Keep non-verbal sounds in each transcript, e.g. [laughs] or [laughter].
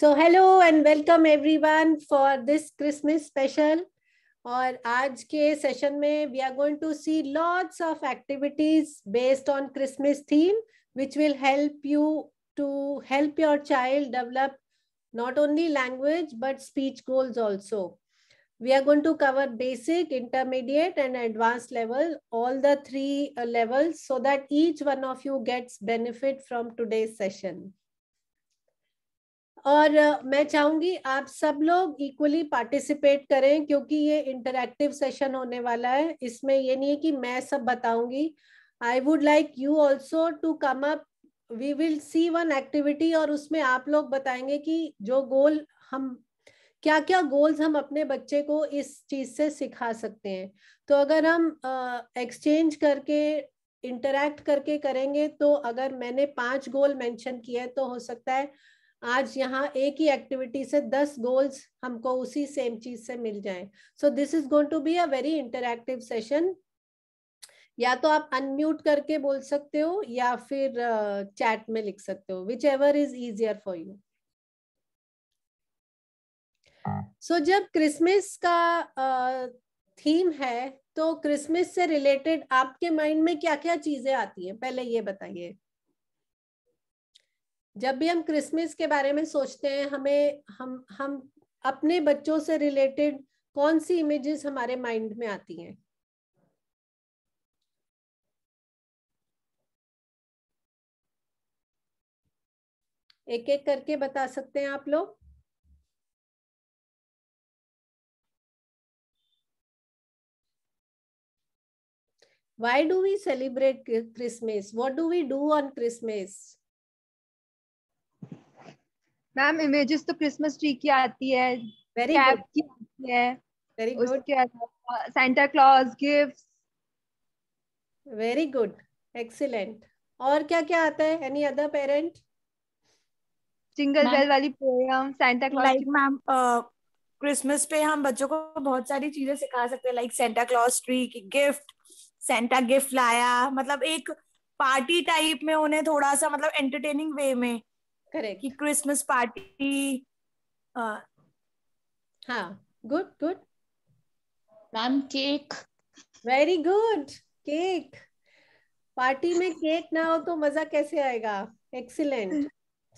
So hello and welcome everyone for this Christmas special और आज के सेशन में we are going to see lots of activities based on Christmas theme which will help you to help your child develop not only language but speech goals also we are going to cover basic intermediate and advanced level all the three uh, levels so that each one of you gets benefit from today's session और मैं चाहूंगी आप सब लोग equally participate करें क्योंकि ये interactive session होने वाला है इसमें ये नहीं है कि मैं सब बताऊंगी I would like you also to come up we will see one activity और उसमें आप लोग बताएंगे कि जो गोल हम क्या क्या गोल्स हम अपने बच्चे को इस चीज से सिखा सकते हैं तो अगर हम एक्सचेंज uh, करके इंटरैक्ट करके करेंगे तो अगर मैंने पांच गोल मेंशन किया है तो हो सकता है आज यहाँ एक ही एक्टिविटी से दस गोल्स हमको उसी सेम चीज से मिल जाए so this is going to be a very interactive session या तो आप अनम्यूट करके बोल सकते हो या फिर चैट uh, में लिख सकते हो whichever is easier for you so जब क्रिसमस का थीम uh, है तो क्रिसमस से रिलेटेड आपके माइंड में क्या क्या चीजें आती हैं पहले ये बताइए जब भी हम क्रिसमस के बारे में सोचते हैं हमें हम हम अपने बच्चों से रिलेटेड कौन सी इमेजेस हमारे माइंड में आती हैं एक एक करके बता सकते हैं आप लोग why do we celebrate Christmas what do we do on Christmas ma'am images तो क्रिसमस ट्री की आती है वेरी कैप की आती है very good Santa Claus gifts very good excellent और क्या क्या आता है any other parent jingle bell वाली programme Santa Claus ma'am Christmas पे हम बच्चों को बहुत सारी चीजें सिखा सकते हैं लाइक सेंटा क्लॉज ट्री की गिफ्ट सेंटा गिफ्ट लाया मतलब एक पार्टी टाइप में उन्हें थोड़ा सा मतलब एंटरटेनिंग वे में करेक्ट कि क्रिसमस पार्टी uh, हाँ good good ma'am cake very good cake party में केक ना हो तो मजा कैसे आएगा excellent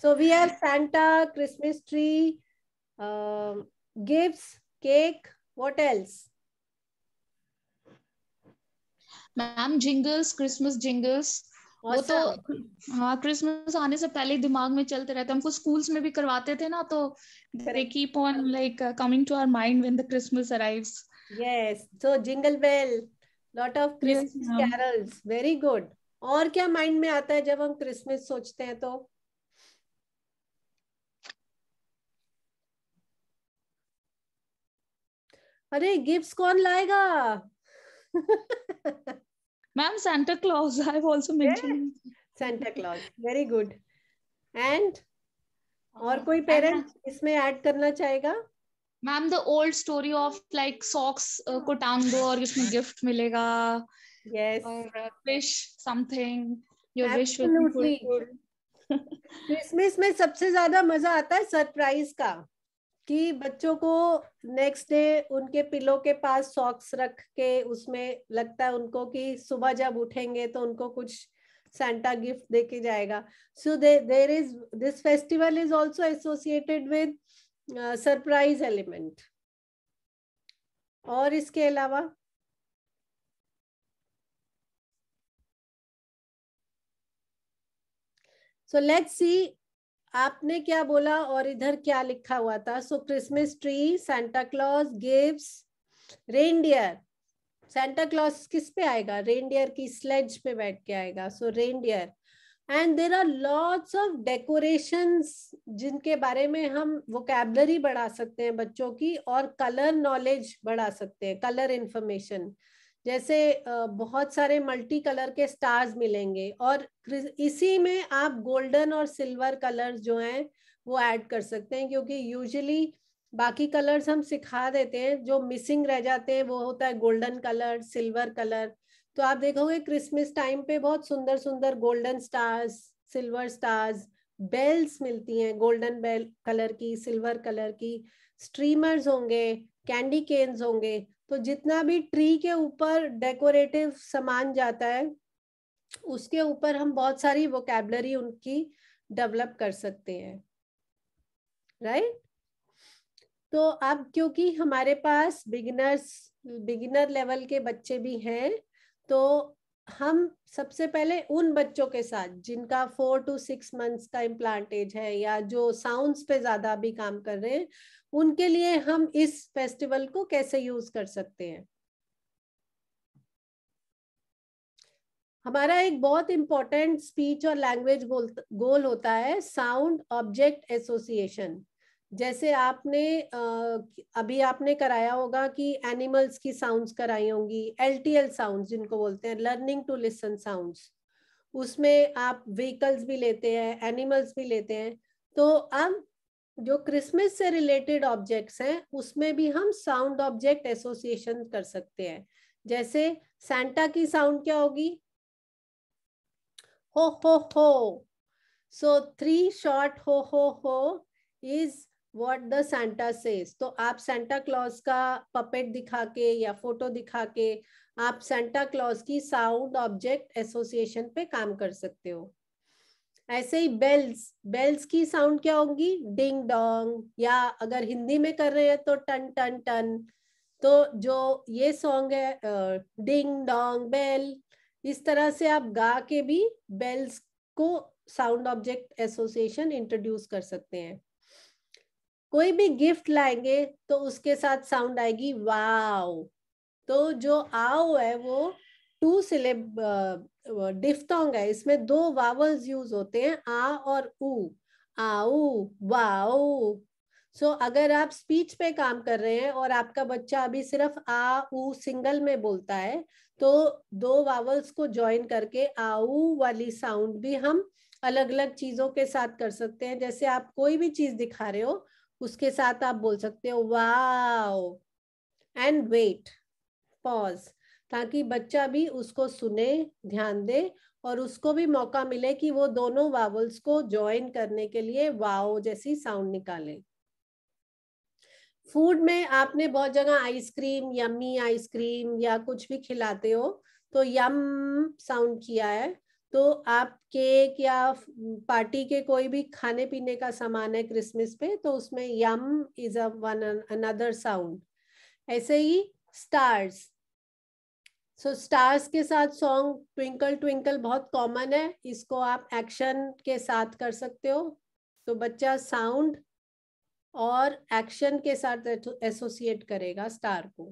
so we have Santa Christmas tree gifts cake what else ma'am jingles Christmas jingles वो तो हाँ क्रिसमस आने से पहले दिमाग में चलते रहते हमको स्कूल्स में भी करवाते थे ना तो they keep on like coming to our mind when the Christmas arrives yes so jingle bell lot of Christmas carols very good और क्या माइंड में आता है जब हम क्रिसमस सोचते हैं तो अरे गिफ्ट्स कौन लाएगा [laughs] Ma'am, Santa Claus. [laughs] I've also mentioned. Yeah. Santa Claus. Very good. And और uh, कोई पेरेंट इसमें ऐड करना चाहेगा ma'am the old story of like socks को टांग दो और इसमें गिफ्ट मिलेगा yes wish something your wish will तो इसमें इसमें सबसे ज्यादा मजा आता है सरप्राइज का कि बच्चों को नेक्स्ट डे उनके पिलो के पास सॉक्स रख के उसमें लगता है उनको कि सुबह जब उठेंगे तो उनको कुछ सेंटा गिफ्ट देके जाएगा so there is this festival is also associated with surprise element और इसके अलावा सो लेट्स सी आपने क्या बोला और इधर क्या लिखा हुआ था so Christmas tree Santa Claus gift reindeer Santa Claus किस पे आएगा रेनडियर की स्लेज पे बैठ के आएगा so reindeer and there are lots of decoration जिनके बारे में हम वोकेबलरी बढ़ा सकते हैं बच्चों की और कलर नॉलेज बढ़ा सकते हैं कलर इंफॉर्मेशन जैसे बहुत सारे मल्टी कलर के स्टार्स मिलेंगे और इसी में आप गोल्डन और सिल्वर कलर्स जो हैं वो ऐड कर सकते हैं क्योंकि यूजुअली बाकी कलर्स हम सिखा देते हैं जो मिसिंग रह जाते हैं वो होता है गोल्डन कलर सिल्वर कलर तो आप देखोगे क्रिसमस टाइम पे बहुत सुंदर सुंदर golden stars silver stars bells मिलती हैं गोल्डन बेल कलर की सिल्वर कलर की स्ट्रीमर्स होंगे कैंडी केन्स होंगे तो जितना भी ट्री के ऊपर डेकोरेटिव सामान जाता है उसके ऊपर हम बहुत सारी वोकेबलरी उनकी डेवलप कर सकते हैं राइट right? तो अब क्योंकि हमारे पास बिगिनर्स बिगिनर लेवल के बच्चे भी हैं तो हम सबसे पहले उन बच्चों के साथ जिनका फोर टू सिक्स मंथ्स का इम्प्लांटेज है या जो साउंड्स पे ज्यादा भी काम कर रहे हैं उनके लिए हम इस फेस्टिवल को कैसे यूज कर सकते हैं हमारा एक बहुत इंपॉर्टेंट स्पीच और लैंग्वेज गोल होता है साउंड ऑब्जेक्ट एसोसिएशन जैसे आपने अभी आपने कराया होगा कि एनिमल्स की साउंड्स कराई होंगी एल टी एल साउंड जिनको बोलते हैं लर्निंग टू लिसन साउंड्स उसमें आप व्हीकल्स भी लेते हैं एनिमल्स भी लेते हैं तो अब जो क्रिसमस से रिलेटेड ऑब्जेक्ट्स हैं उसमें भी हम साउंड ऑब्जेक्ट एसोसिएशन कर सकते हैं जैसे सेंटा की साउंड क्या होगी हो हो हो so three short ho ho ho is what the Santa says तो आप सेंटा क्लॉज का पपेट दिखा के या फोटो दिखा के आप सेंटा क्लॉज की साउंड ऑब्जेक्ट एसोसिएशन पे काम कर सकते हो ऐसे ही बेल्स बेल्स की साउंड क्या होगी डिंग डोंग या अगर हिंदी में कर रहे हैं तो टन टन टन तो जो ये सॉन्ग है डिंग डोंग बेल इस तरह से आप गा के भी बेल्स को साउंड ऑब्जेक्ट एसोसिएशन इंट्रोड्यूस कर सकते हैं कोई भी गिफ्ट लाएंगे तो उसके साथ साउंड आएगी वाओ तो जो आओ है वो टू सिलेब डिफ्टोंग है इसमें दो वावल्स यूज होते हैं आ और ऊ आउ वाओ सो so, अगर आप स्पीच पे काम कर रहे हैं और आपका बच्चा अभी सिर्फ आ ऊ सिंगल में बोलता है तो दो वावल्स को ज्वाइन करके आऊ वाली साउंड भी हम अलग अलग चीजों के साथ कर सकते हैं जैसे आप कोई भी चीज दिखा रहे हो उसके साथ आप बोल सकते हो वाओ एंड वेट पॉज ताकि बच्चा भी उसको सुने ध्यान दे और उसको भी मौका मिले कि वो दोनों वावल्स को ज्वाइन करने के लिए वाओ जैसी साउंड निकाले फूड में आपने बहुत जगह आइसक्रीम यम्मी आइसक्रीम या कुछ भी खिलाते हो तो यम साउंड किया है तो आप केक या पार्टी के कोई भी खाने पीने का सामान है क्रिसमस पे तो उसमें yum is a one another sound ऐसे ही स्टार्स सो so, स्टार्स के साथ सॉन्ग ट्विंकल ट्विंकल बहुत कॉमन है इसको आप एक्शन के साथ कर सकते हो तो बच्चा साउंड और एक्शन के साथ एसोसिएट करेगा स्टार को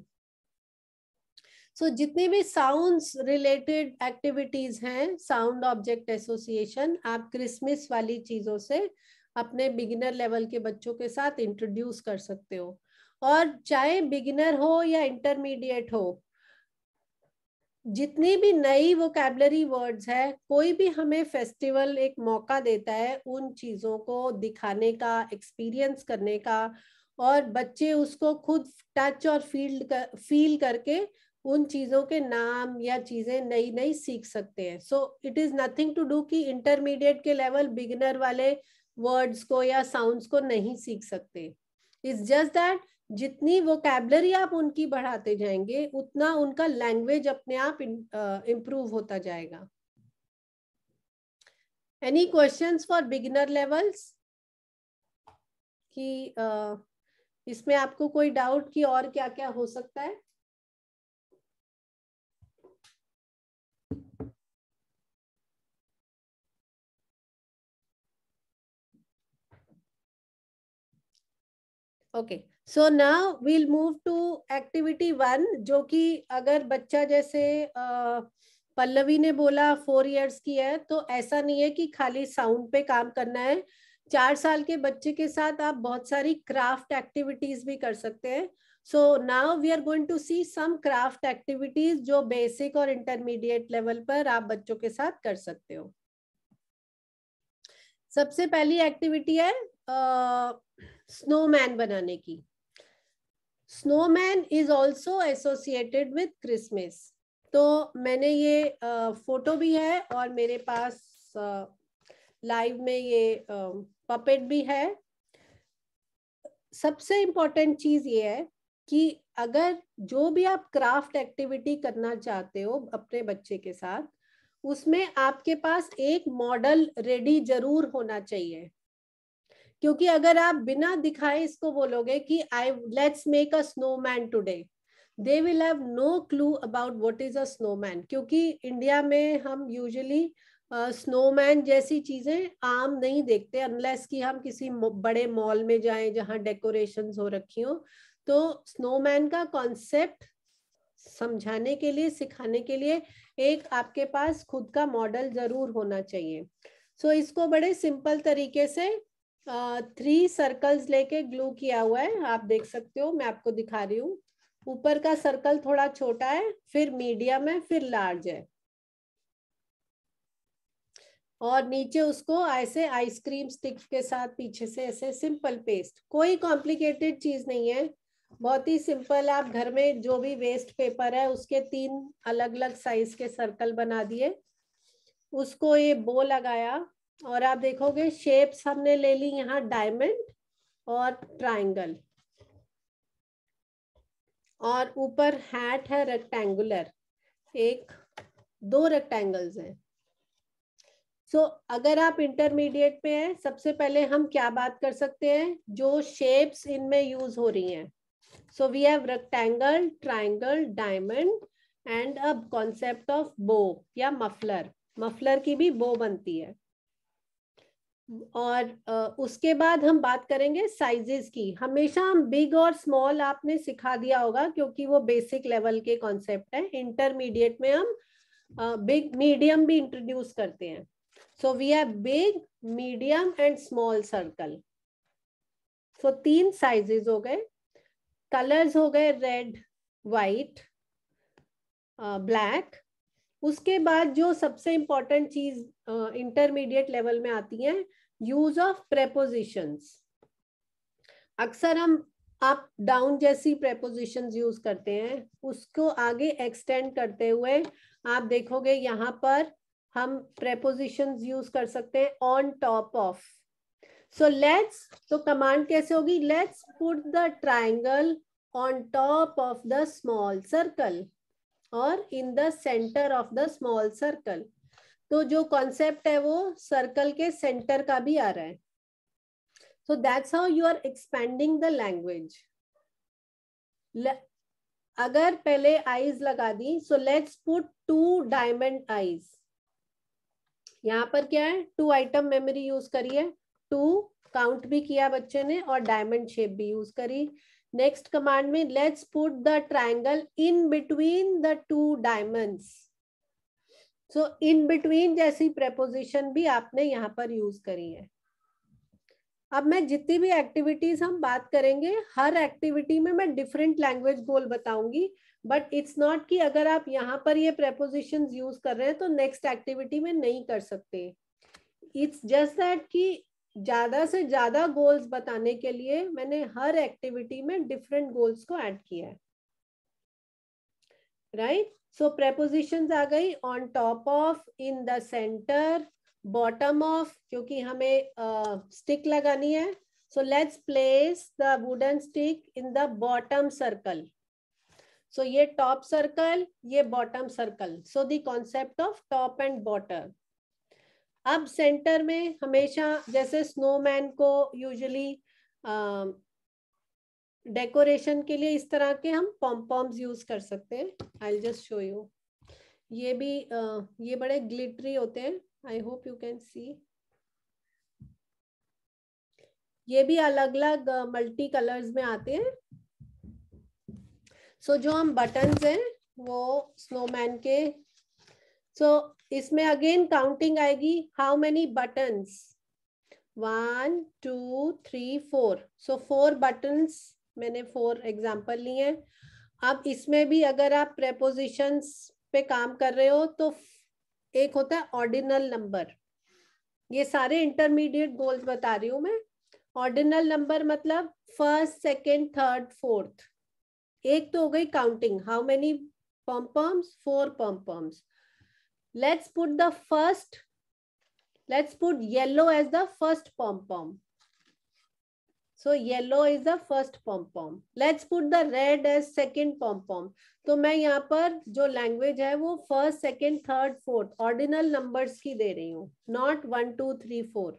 सो so, जितने भी साउंड्स रिलेटेड एक्टिविटीज हैं साउंड ऑब्जेक्ट एसोसिएशन आप क्रिसमस वाली चीजों से अपने बिगिनर लेवल के बच्चों के साथ इंट्रोड्यूस कर सकते हो और चाहे बिगिनर हो या इंटरमीडिएट हो जितनी भी नई वोकेबलरी वर्ड्स है कोई भी हमें फेस्टिवल एक मौका देता है उन चीज़ों को दिखाने का एक्सपीरियंस करने का और बच्चे उसको खुद टच और फील्ड कर, फील करके उन चीज़ों के नाम या चीज़ें नई नई सीख सकते हैं so it is nothing to do कि इंटरमीडिएट के लेवल बिगनर वाले वर्ड्स को या साउंड्स को नहीं सीख सकते इट्स जस्ट दैट जितनी वो कैबलरी आप उनकी बढ़ाते जाएंगे उतना उनका लैंग्वेज अपने आप इम्प्रूव होता जाएगा any question for beginner levels कि इसमें आपको कोई डाउट कि और क्या क्या हो सकता है okay so now we'll move to activity one जो कि अगर बच्चा जैसे पल्लवी ने बोला फोर इयर्स की है तो ऐसा नहीं है कि खाली साउंड पे काम करना है चार साल के बच्चे के साथ आप बहुत सारी क्राफ्ट एक्टिविटीज भी कर सकते हैं so now we are going to see some craft activities जो बेसिक और इंटरमीडिएट लेवल पर आप बच्चों के साथ कर सकते हो सबसे पहली एक्टिविटी है स्नोमैन uh, बनाने की snowman is also associated with Christmas तो मैंने ये फोटो uh, भी है और मेरे पास लाइव uh, में ये पपेट भी है सबसे इम्पोर्टेंट चीज ये है कि अगर जो भी आप क्राफ्ट एक्टिविटी करना चाहते हो अपने बच्चे के साथ उसमें आपके पास एक मॉडल रेडी जरूर होना चाहिए क्योंकि अगर आप बिना दिखाए इसको बोलोगे कि I let's make a snowman today they will have no clue about what is a snowman क्योंकि इंडिया में हम यूजुअली स्नोमैन uh, जैसी चीजें आम नहीं देखते अनलेस कि हम किसी बड़े मॉल में जाएं जहां डेकोरेशन हो रखी हो तो स्नोमैन का कॉन्सेप्ट समझाने के लिए सिखाने के लिए एक आपके पास खुद का मॉडल जरूर होना चाहिए सो so, इसको बड़े सिंपल तरीके से थ्री सर्कल्स लेके ग्लू किया हुआ है आप देख सकते हो मैं आपको दिखा रही हूँ ऊपर का सर्कल थोड़ा छोटा है फिर मीडियम है फिर लार्ज है और नीचे उसको ऐसे आइसक्रीम स्टिक के साथ पीछे से ऐसे सिंपल पेस्ट कोई कॉम्प्लिकेटेड चीज नहीं है बहुत ही सिंपल आप घर में जो भी वेस्ट पेपर है उसके तीन अलग अलग साइज के सर्कल बना दिए उसको ये बो लगाया और आप देखोगे शेप्स हमने ले ली यहाँ डायमंड और ट्राइंगल और ऊपर हैट है रेक्टेंगुलर एक दो रेक्टेंगल्स हैं सो so, अगर आप इंटरमीडिएट पे हैं सबसे पहले हम क्या बात कर सकते हैं जो शेप्स इनमें यूज हो रही हैं so we have rectangle triangle diamond and अब कॉन्सेप्ट ऑफ बो या मफलर मफलर की भी बो बनती है और उसके बाद हम बात करेंगे साइजेस की हमेशा हम बिग और स्मॉल आपने सिखा दिया होगा क्योंकि वो बेसिक लेवल के कॉन्सेप्ट है इंटरमीडिएट में हम बिग मीडियम भी इंट्रोड्यूस करते हैं so we have big medium and small circle so तीन साइजेस हो गए कलर्स हो गए रेड वाइट ब्लैक उसके बाद जो सबसे इंपॉर्टेंट चीज इंटरमीडिएट लेवल में आती है यूज ऑफ प्रेपोजिशंस अक्सर हम आप डाउन जैसी प्रेपोजिशंस यूज करते हैं उसको आगे एक्सटेंड करते हुए आप देखोगे यहाँ पर हम प्रेपोजिशंस यूज कर सकते हैं on top of so let's तो कमांड कैसे होगी let's put the triangle on top of the small circle और in the centre of the small circle तो जो कॉन्सेप्ट है वो सर्कल के सेंटर का भी आ रहा है so that's how you are expanding the language अगर पहले आईज लगा दी so let's put two diamond eyes यहां पर क्या है टू आइटम मेमोरी यूज करी है टू काउंट भी किया बच्चे ने और डायमंड शेप भी यूज करी नेक्स्ट कमांड में let's put the triangle in between the two diamonds so in between जैसी प्रेपोजिशन भी आपने यहाँ पर यूज करी है अब मैं जितनी भी एक्टिविटीज हम बात करेंगे हर एक्टिविटी में मैं डिफरेंट लैंग्वेज गोल बताऊंगी बट इट्स नॉट कि अगर आप यहाँ पर ये प्रेपोजिशन यूज कर रहे हैं तो नेक्स्ट एक्टिविटी में नहीं कर सकते इट्स जस्ट दैट कि ज़्यादा से ज़्यादा गोल्स बताने के लिए मैंने हर एक्टिविटी में डिफरेंट गोल्स को ऐड किया है राइट सो प्रेपोजिशन आ गई on top of in the centre bottom of क्योंकि हमें स्टिक uh, लगानी है so let's place the wooden stick in the bottom circle so ये टॉप सर्कल ये bottom circle so the concept of top and bottom अब centre में हमेशा जैसे स्नोमैन को यूजुअली डेकोरेशन के लिए इस तरह के हम पॉम्पॉम्स यूज कर सकते हैं आई जस्ट शो यू ये भी uh, ये बड़े ग्लिटरी होते हैं I hope you can see ये भी अलग अलग मल्टी कलर्स में आते हैं सो so, जो हम बटन्स हैं वो स्नोमैन के सो so, इसमें अगेन काउंटिंग आएगी how many buttons one two three four so four buttons मैंने फोर एग्जाम्पल लिए हैं अब इसमें भी अगर आप प्रेपोजिशंस पे काम कर रहे हो तो एक होता है ऑर्डिनल नंबर ये सारे इंटरमीडिएट गोल्स बता रही हूँ मैं ऑर्डिनल नंबर मतलब फर्स्ट सेकेंड थर्ड फोर्थ एक तो हो गई counting how many pompoms four pompoms let's put the first let's put yellow as the first pom pom so yellow is the first pom pom let's put the red as second pom pom तो मैं यहाँ पर जो language है वो first second third fourth ordinal numbers की दे रही हूँ not one two three four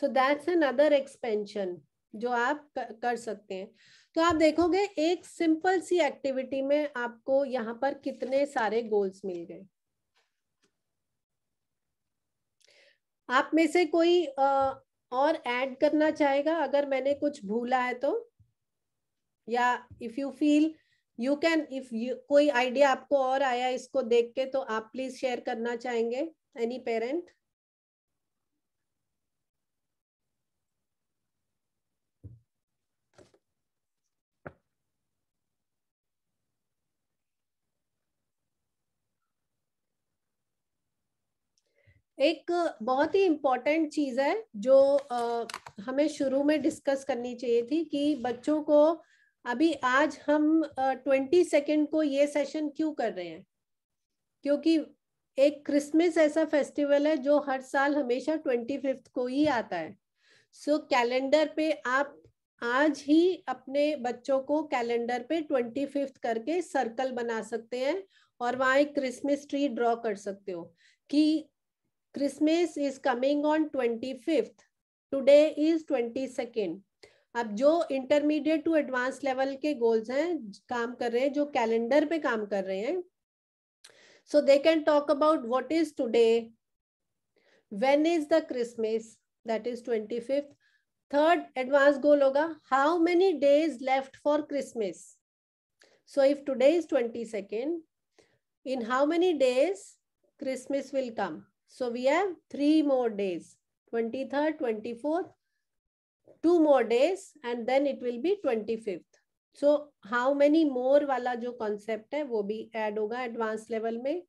so that's another expansion जो आप कर सकते हैं तो आप देखोगे एक सिंपल सी एक्टिविटी में आपको यहाँ पर कितने सारे गोल्स मिल गए आप में से कोई आ, और ऐड करना चाहेगा अगर मैंने कुछ भूला है तो या if you feel you can if you कोई आइडिया आपको और आया इसको देख के तो आप प्लीज शेयर करना चाहेंगे एनी पेरेंट एक बहुत ही इम्पोर्टेंट चीज है जो आ, हमें शुरू में डिस्कस करनी चाहिए थी कि बच्चों को अभी आज हम ट्वेंटी सेकेंड को ये सेशन क्यों कर रहे हैं क्योंकि एक क्रिसमस ऐसा फेस्टिवल है जो हर साल हमेशा ट्वेंटी फिफ्थ को ही आता है सो so, कैलेंडर पे आप आज ही अपने बच्चों को कैलेंडर पे ट्वेंटी फिफ्थ करके सर्कल बना सकते हैं और वहाँ एक क्रिसमस ट्री ड्रॉ कर सकते हो कि Christmas is coming on twenty fifth today is twenty second अब जो इंटरमीडिएट टू एडवांस लेवल के गोल्स हैं काम कर रहे हैं जो कैलेंडर पे काम कर रहे हैं so they can talk about what is today when is the Christmas that is twenty fifth third advance goal होगा how many days left for Christmas so if today is twenty second in how many days Christmas will come So we have three more days, 23rd, 24th, two more days and then it will be 25th. So how many more wala jo concept hai wo bhi add hoga advanced level mein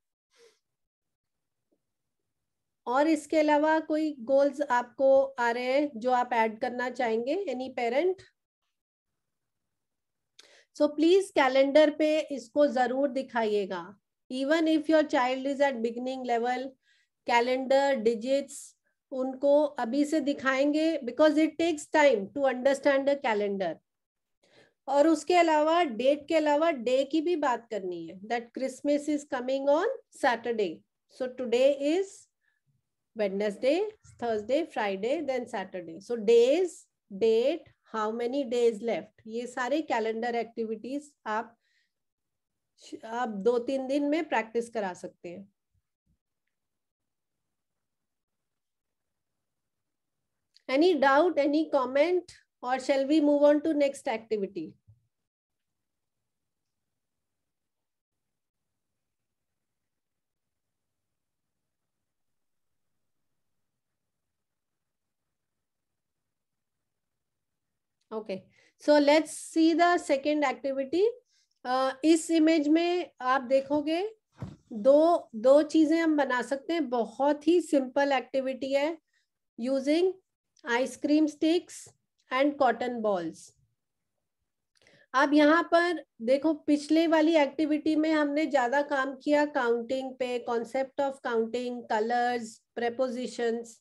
और इसके अलावा कोई goals आपको आ रहे हैं जो आप add करना चाहेंगे any parent so please calendar पे इसको जरूर दिखाइएगा even if your child is at beginning level calendar digits उनको अभी से दिखाएंगे because it takes time to understand the calendar और उसके अलावा डेट के अलावा डे की भी बात करनी है that Christmas is coming on Saturday so today is Wednesday Thursday Friday then Saturday so days date how many days left ये सारे कैलेंडर एक्टिविटीज आप आप दो तीन दिन में प्रैक्टिस करा सकते हैं Any doubt, any comment, or shall we move on to next activity? Okay, so let's see the second activity. Uh, इस इमेज में आप देखोगे दो दो चीजें हम बना सकते हैं बहुत ही सिंपल एक्टिविटी है using ice cream sticks and cotton balls अब यहाँ पर देखो पिछले वाली एक्टिविटी में हमने ज्यादा काम किया काउंटिंग पे concept of counting colours prepositions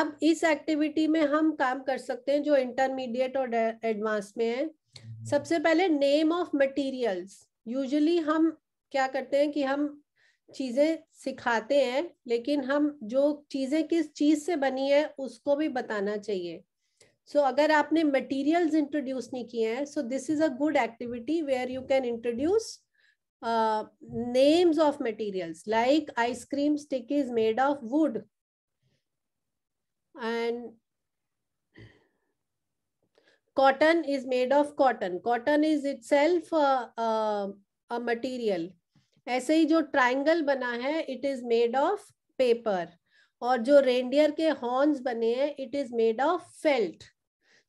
अब इस एक्टिविटी में हम काम कर सकते हैं जो इंटरमीडिएट और एडवांस में है हम्म। सबसे पहले नेम ऑफ मटेरियल्स यूजुअली हम क्या करते हैं कि हम चीजें सिखाते हैं लेकिन हम जो चीजें किस चीज से बनी है उसको भी बताना चाहिए सो so, अगर आपने मटेरियल्स इंट्रोड्यूस नहीं किए हैं so this is a good activity where you can introduce names of materials like ice cream stick is made of wood and cotton is made of cotton cotton is itself a material ऐसे ही जो triangle बना है इट is made ऑफ paper और जो reindeer के हॉर्न्स बने हैं it is made of felt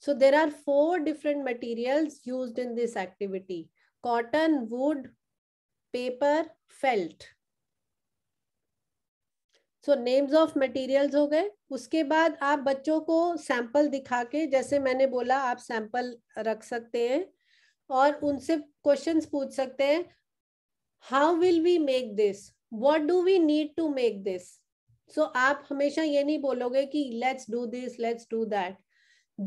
so there are four different material use in this activity cotton would paper felt so names of materials हो गए उसके बाद आप बच्चों को सैंपल दिखा के जैसे मैंने बोला आप सैंपल रख सकते हैं और उनसे क्वेश्चंस पूछ सकते हैं how will we make this what do we need to make this so आप हमेशा ये नहीं बोलोगे कि let's do this let's do that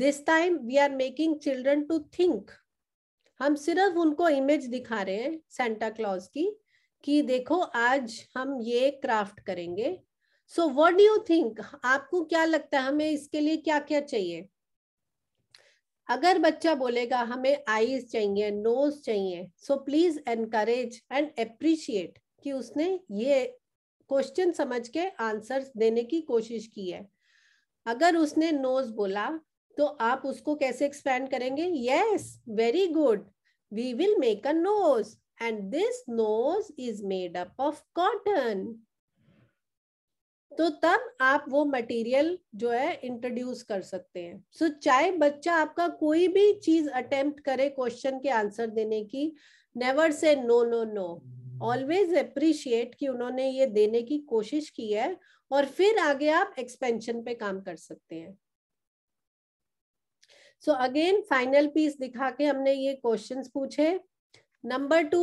this time we are making children to think हम सिर्फ उनको इमेज दिखा रहे हैं सेंटा क्लॉज की कि देखो आज हम ये क्राफ्ट करेंगे so what do you think आपको क्या लगता है हमें इसके लिए क्या क्या चाहिए अगर बच्चा बोलेगा हमें आईज चाहिए नोज चाहिए so please encourage and appreciate कि उसने ये क्वेश्चन समझ के आंसर देने की कोशिश की है अगर उसने नोज बोला तो आप उसको कैसे एक्सपैंड करेंगे yes very good we will make a nose and this nose is made up of cotton तो तब आप वो मटेरियल जो है इंट्रोड्यूस कर सकते हैं सो so, चाहे बच्चा आपका कोई भी चीज अटेम्प्ट करे क्वेश्चन के आंसर देने की नेवर से no no no always appreciate कि उन्होंने ये देने की कोशिश की है और फिर आगे आप एक्सपेंशन पे काम कर सकते हैं सो अगेन फाइनल पीस दिखा के हमने ये क्वेश्चंस पूछे नंबर टू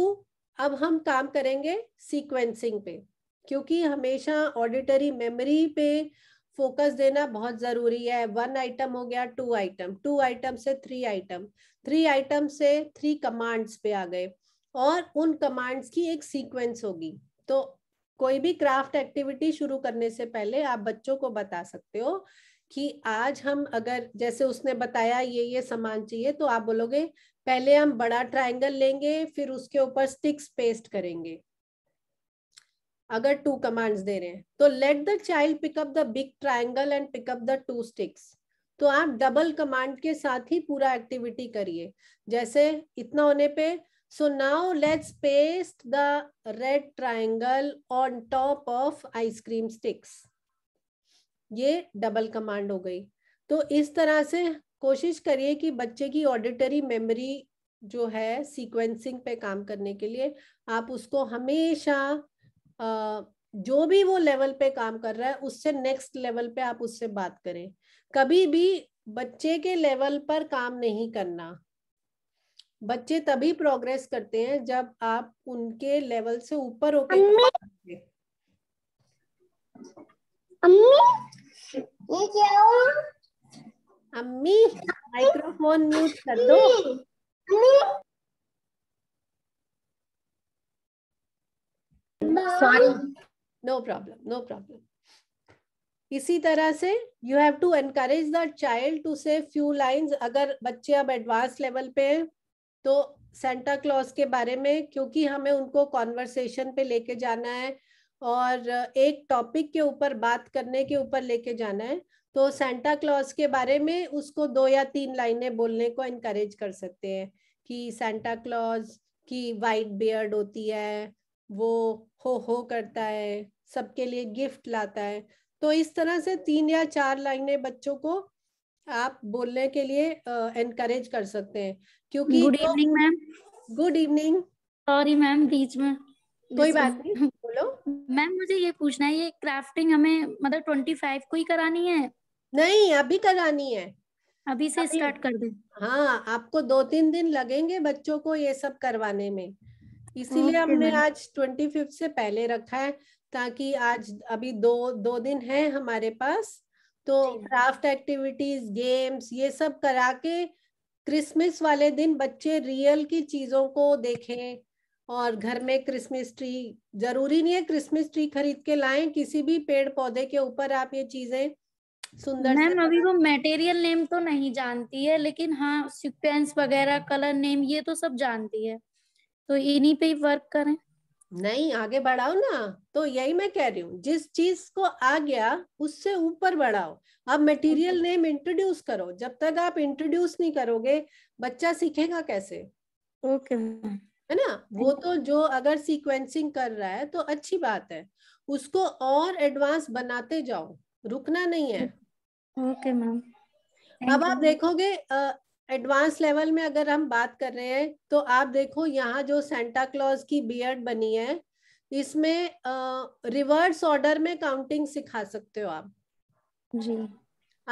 अब हम काम करेंगे सीक्वेंसिंग पे क्योंकि हमेशा ऑडिटरी मेमोरी पे फोकस देना बहुत जरूरी है वन आइटम हो गया टू आइटम टू आइटम से थ्री आइटम थ्री आइटम से थ्री कमांड्स पे आ गए और उन कमांड्स की एक सीक्वेंस होगी तो कोई भी क्राफ्ट एक्टिविटी शुरू करने से पहले आप बच्चों को बता सकते हो कि आज हम अगर जैसे उसने बताया ये ये सामान चाहिए तो आप बोलोगे पहले हम बड़ा ट्रायंगल लेंगे फिर उसके ऊपर स्टिक्स पेस्ट करेंगे अगर टू कमांड्स दे रहे हैं तो let the child pick up the big triangle and pick up the two sticks तो आप डबल कमांड के साथ ही पूरा एक्टिविटी करिए जैसे इतना होने पे so now let's paste the red triangle on top of ice cream sticks ये डबल कमांड हो गई तो इस तरह से कोशिश करिए कि बच्चे की ऑडिटरी मेमोरी जो है सीक्वेंसिंग पे काम करने के लिए आप उसको हमेशा जो भी वो लेवल पे काम कर रहा है उससे नेक्स्ट लेवल पे आप उससे बात करें कभी भी बच्चे के लेवल पर काम नहीं करना बच्चे तभी प्रोग्रेस करते हैं जब आप उनके लेवल से ऊपर होकर अम्मी ये क्या हुआ अम्मी माइक्रोफोन म्यूट कर दो sorry no problem no problem इसी तरह से you have to encourage the child to say few lines अगर बच्चे अब एडवांस लेवल पे हैं तो सेंटा क्लॉज के बारे में क्योंकि हमें उनको कॉन्वर्सेशन पे लेके जाना है और एक टॉपिक के ऊपर बात करने के ऊपर लेके जाना है तो सेंटा क्लॉज के बारे में उसको दो या तीन लाइनें बोलने को इनकरेज कर सकते हैं कि सेंटा क्लॉज की वाइट बियर्ड होती है वो हो हो करता है सबके लिए गिफ्ट लाता है तो इस तरह से तीन या चार लाइनें बच्चों को आप बोलने के लिए एनकरेज uh, कर सकते हैं क्योंकि good evening ma'am good evening sorry ma'am बीच में कोई बात नहीं बोलो मैम मुझे ये पूछना है ये क्राफ्टिंग हमें मतलब ट्वेंटी फाइव को ही करानी है नहीं अभी करानी है अभी से स्टार्ट कर दे हाँ आपको दो तीन दिन लगेंगे बच्चों को ये सब करवाने में इसीलिए हमने आज ट्वेंटी फिफ्थ से पहले रखा है ताकि आज अभी दो दो दिन है हमारे पास तो क्राफ्ट एक्टिविटीज गेम्स ये सब करा के क्रिसमस वाले दिन बच्चे रियल की चीजों को देखें और घर में क्रिसमस ट्री जरूरी नहीं है क्रिसमस ट्री खरीद के लाएं किसी भी पेड़ पौधे के ऊपर आप ये चीजें सुंदर मैम अभी वो मटेरियल नेम तो नहीं जानती है लेकिन हाँ सिक्वेंस वगैरह कलर नेम ये तो सब जानती है तो इन्हीं पे ही वर्क करें नहीं आगे बढ़ाओ ना तो यही मैं कह रही हूँ जिस चीज को आ गया उससे ऊपर बढ़ाओ अब मटेरियल नेम इंट्रोड्यूस करो जब तक आप इंट्रोड्यूस नहीं करोगे बच्चा सीखेगा कैसे ओके okay. है ना वो तो जो अगर सीक्वेंसिंग कर रहा है तो अच्छी बात है उसको और एडवांस बनाते जाओ रुकना नहीं है ओके okay, मैम अब आप देखोगे एडवांस लेवल में अगर हम बात कर रहे हैं तो आप देखो यहाँ जो सेंटा क्लॉज की बियर्ड बनी है इसमें रिवर्स ऑर्डर में काउंटिंग सिखा सकते हो आप जी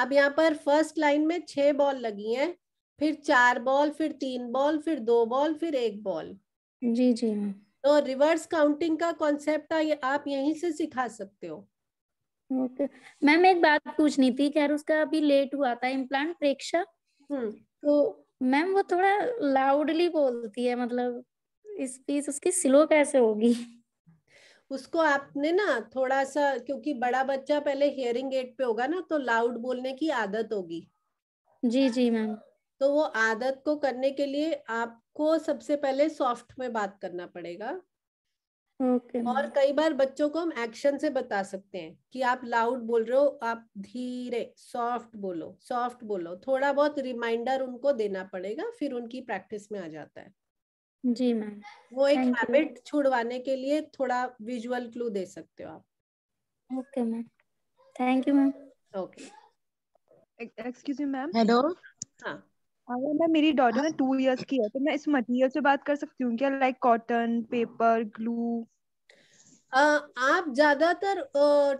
अब यहाँ पर फर्स्ट लाइन में छह बॉल लगी हैं फिर चार बॉल फिर तीन बॉल फिर दो बॉल फिर एक बॉल जी जी तो रिवर्स काउंटिंग का कॉन्सेप्ट आप यहीं से सिखा सकते हो ओके मैम एक बात पूछनी थी खैर उसका अभी लेट हुआ था इम्प्लांट प्रेक्षा हम्म। तो मैम वो थोड़ा लाउडली बोलती है मतलब स्पीच उसकी स्लो कैसे होगी उसको आपने ना थोड़ा सा क्योंकि बड़ा बच्चा पहले हियरिंग एड पे होगा ना तो लाउड बोलने की आदत होगी जी जी मैम तो वो आदत को करने के लिए आपको सबसे पहले सॉफ्ट में बात करना पड़ेगा okay. और कई बार बच्चों को हम एक्शन से बता सकते हैं कि आप लाउड बोल रहे हो आप धीरे सॉफ्ट बोलो सॉफ्ट बोलो थोड़ा बहुत रिमाइंडर उनको देना पड़ेगा फिर उनकी प्रैक्टिस में आ जाता है जी मैम वो एक हैबिट छुड़वाने के लिए थोड़ा विजुअल क्लू दे सकते हो आप okay ma'am thank you ma'am okay excuse me ma'am hello हाँ अगर मैं मेरी डॉटर ना टू इयर्स की है तो मैं इस मटेरियल से बात कर सकती हूँ क्या लाइक कॉटन पेपर ग्लू आप ज्यादातर